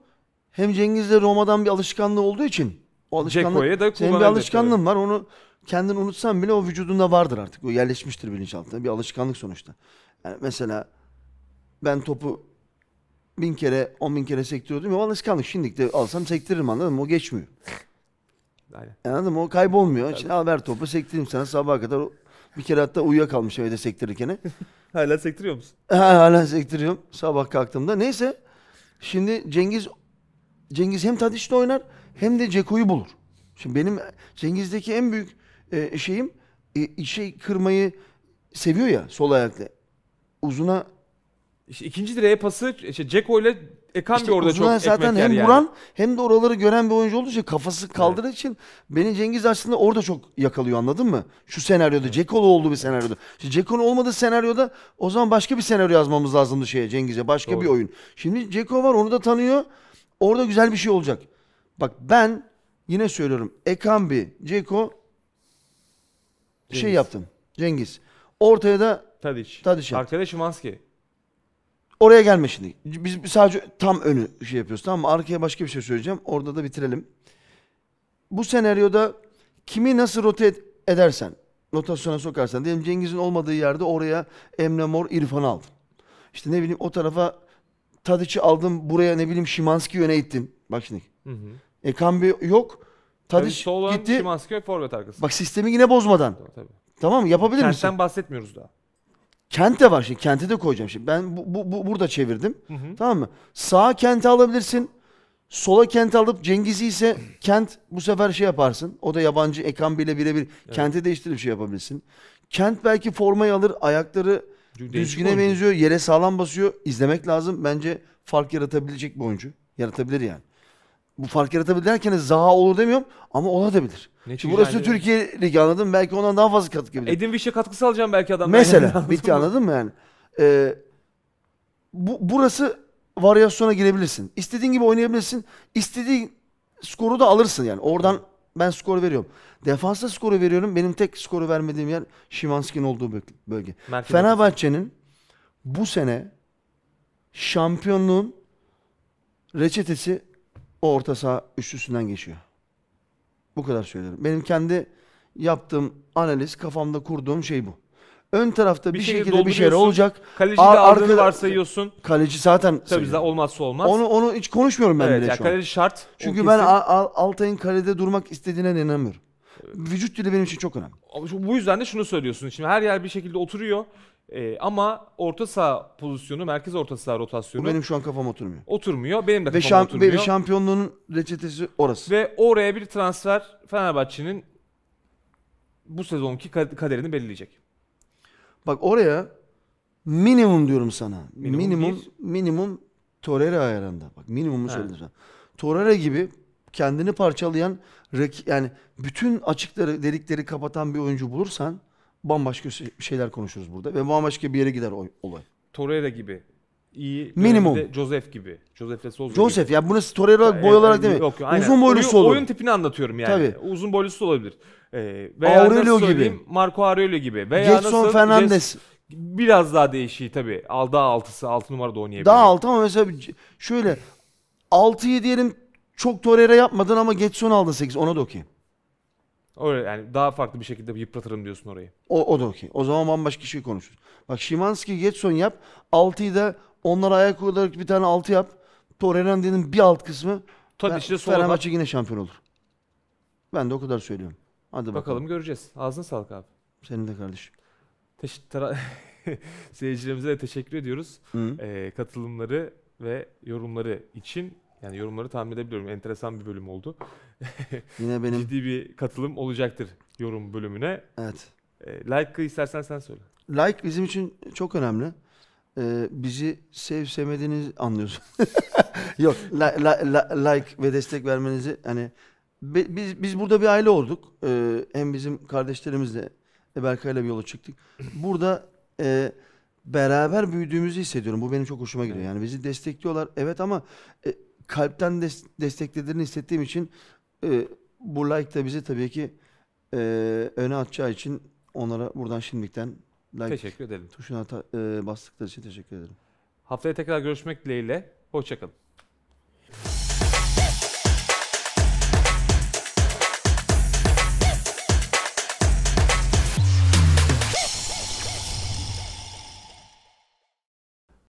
hem Cengiz de Roma'dan bir alışkanlığı olduğu için o alışkanlık da senin bir alışkanlığın var. Onu kendin unutsan bile o vücudunda vardır artık. O yerleşmiştir bilinçaltına. Bir alışkanlık sonuçta. Yani mesela ben topu bin kere, on bin kere sektiriyordum. O alışkanlık. Şimdi de alsam sektiririm anladın mı? O geçmiyor. Aynen. E, Anladın mı? O kaybolmuyor. Tabii. İşte haber topu sektireyim sana sabaha kadar. Bir kere hatta uyuyakalmış evde sektirirken. hala sektiriyor musun? E, ha, hala sektiriyorum. Sabah kalktığımda. Neyse. Şimdi Cengiz Cengiz hem Tadiş'te oynar hem de Ceko'yu bulur. Şimdi benim Cengiz'deki en büyük e, şeyim e, şey kırmayı seviyor ya sol ayakla. Uzuna işte ikinci direğe pası işte Ceko ile Ekan işte orada çok ekmek zaten yer hem yani. hem de oraları gören bir oyuncu olduğu için kafası kaldırdığı evet. için beni Cengiz aslında orada çok yakalıyor anladın mı? Şu senaryoda evet. Cekol olduğu bir senaryoda. İşte Ceko'nun olmadığı senaryoda o zaman başka bir senaryo yazmamız lazımdı şeye Cengiz'e başka Doğru. bir oyun. Şimdi Ceko var onu da tanıyor. Orada güzel bir şey olacak. Bak ben yine söylüyorum Ekambi, Ceko şey yaptım. Cengiz. Ortaya da Tadiç. Tadiç yaptım. Arkadaşı Maske. Oraya gelme şimdi. Biz sadece tam önü şey yapıyoruz tamam mı? Arkaya başka bir şey söyleyeceğim. Orada da bitirelim. Bu senaryoda kimi nasıl rote edersen, rotasyona sokarsan. Diyelim Cengiz'in olmadığı yerde oraya Emre Mor, İrfan'ı aldın. İşte ne bileyim o tarafa Tadiç'i aldım. Buraya ne bileyim Şimanski yöne ittim. Bak şimdi. Hı hı. E Kambi yok. Tadiç gitti. Şimanski ve forvet arkası. Bak sistemi yine bozmadan. Tabii, Tamam mı? Yapabilir Tersten misin? bahsetmiyoruz daha. Kente var şimdi. Kente de koyacağım şimdi. Ben bu, bu, bu burada çevirdim. Hı hı. Tamam mı? Sağa kente alabilirsin. Sola kent alıp Cengiz'i ise kent bu sefer şey yaparsın. O da yabancı Ekan bile birebir evet. kente değiştirip şey yapabilirsin. Kent belki formayı alır, ayakları Çünkü düzgüne benziyor, yere sağlam basıyor. İzlemek lazım. Bence fark yaratabilecek bir oyuncu. Yaratabilir yani bu fark yaratabilir derken Zaha olur demiyorum ama olabilir. Ne Şimdi burası yani. Türkiye Ligi anladın mı? Belki ondan daha fazla katkı gelir. Edin Viş'e katkısı alacağım belki adam. Mesela. bitti anladın mı yani? Ee, bu, burası varyasyona girebilirsin. İstediğin gibi oynayabilirsin. İstediğin skoru da alırsın yani. Oradan ben skor veriyorum. Defansa skoru veriyorum. Benim tek skoru vermediğim yer Şimanski'nin olduğu bölge. Fenerbahçe'nin bu sene şampiyonluğun reçetesi o orta saha üçlüsünden geçiyor. Bu kadar söylüyorum. Benim kendi yaptığım analiz, kafamda kurduğum şey bu. Ön tarafta bir, bir şey şekilde bir şeyler olacak. Kaleci de aldığını varsayıyorsun. Kaleci zaten Tabii zaten olmazsa olmaz. Onu onu hiç konuşmuyorum ben evet, bile ya, şu kaleci şart. Çünkü ben kesin... Altay'ın kalede durmak istediğine inanmıyorum. Evet. Vücut dili benim için çok önemli. Bu yüzden de şunu söylüyorsun. Şimdi her yer bir şekilde oturuyor. E, ama orta saha pozisyonu, merkez orta saha rotasyonu Bu benim şu an kafam oturmuyor. oturmuyor. Benim de Ve, kafam şamp- oturmuyor. ve şampiyonluğun reçetesi orası. Ve oraya bir transfer Fenerbahçe'nin bu sezonki kad- kaderini belirleyecek. Bak oraya minimum diyorum sana. Minimum Minimum minimum, Torreira ayarında. Bak minimumu He. söyledim sana. Torreira gibi kendini parçalayan yani bütün açıkları, delikleri kapatan bir oyuncu bulursan bambaşka şey- şeyler konuşuruz burada ve bambaşka bir yere gider olay. Torreira gibi iyi minimum Joseph gibi. Joseph'le Solskjaer. Joseph gibi. ya bunu story olarak boy olarak değil mi? Yok, yok, Uzun boylusu olur. Oyun tipini anlatıyorum yani. Tabii. Uzun boylusu olabilir. Ee, veya Aurelio gibi. Marco Aurelio gibi. Veya Getson nasıl, Fernandez. Biraz daha değişiği tabi. Daha altısı, altı numara da oynayabilir. Daha altı ama mesela şöyle 6'yı diyelim çok Torreira yapmadın ama Getson aldın 8 ona da okuyayım. Öyle yani daha farklı bir şekilde yıpratırım diyorsun orayı. O, o da okey. O zaman bambaşka şey konuşuruz. Bak Şimanski Getson yap. 6'yı da onlara ayak olarak bir tane 6 yap. Torrenandi'nin bir alt kısmı. Tabii işte sonra Fenerbahçe yine şampiyon olur. Ben de o kadar söylüyorum. Hadi bakalım. Bakalım göreceğiz. Ağzına sağlık abi. Senin de kardeşim. Teşekkür Seyircilerimize de teşekkür ediyoruz. Hı. Ee, katılımları ve yorumları için yani yorumları tahmin edebiliyorum. Enteresan bir bölüm oldu. Yine benim... Ciddi bir katılım olacaktır yorum bölümüne. Evet. E, like istersen sen söyle. Like bizim için çok önemli. Ee, bizi sev sevmediğiniz anlıyoruz. Yok la, la, la, like ve destek vermenizi hani biz, biz burada bir aile olduk. Ee, hem bizim kardeşlerimizle e, Berkay'la bir yola çıktık. Burada e, beraber büyüdüğümüzü hissediyorum. Bu benim çok hoşuma gidiyor. Yani bizi destekliyorlar. Evet ama e, kalpten des desteklediğini hissettiğim için e, bu like da bizi tabii ki e, öne atacağı için onlara buradan şimdilikten like teşekkür edelim. tuşuna ta, e, bastıkları için teşekkür ederim. Haftaya tekrar görüşmek dileğiyle. Hoşçakalın.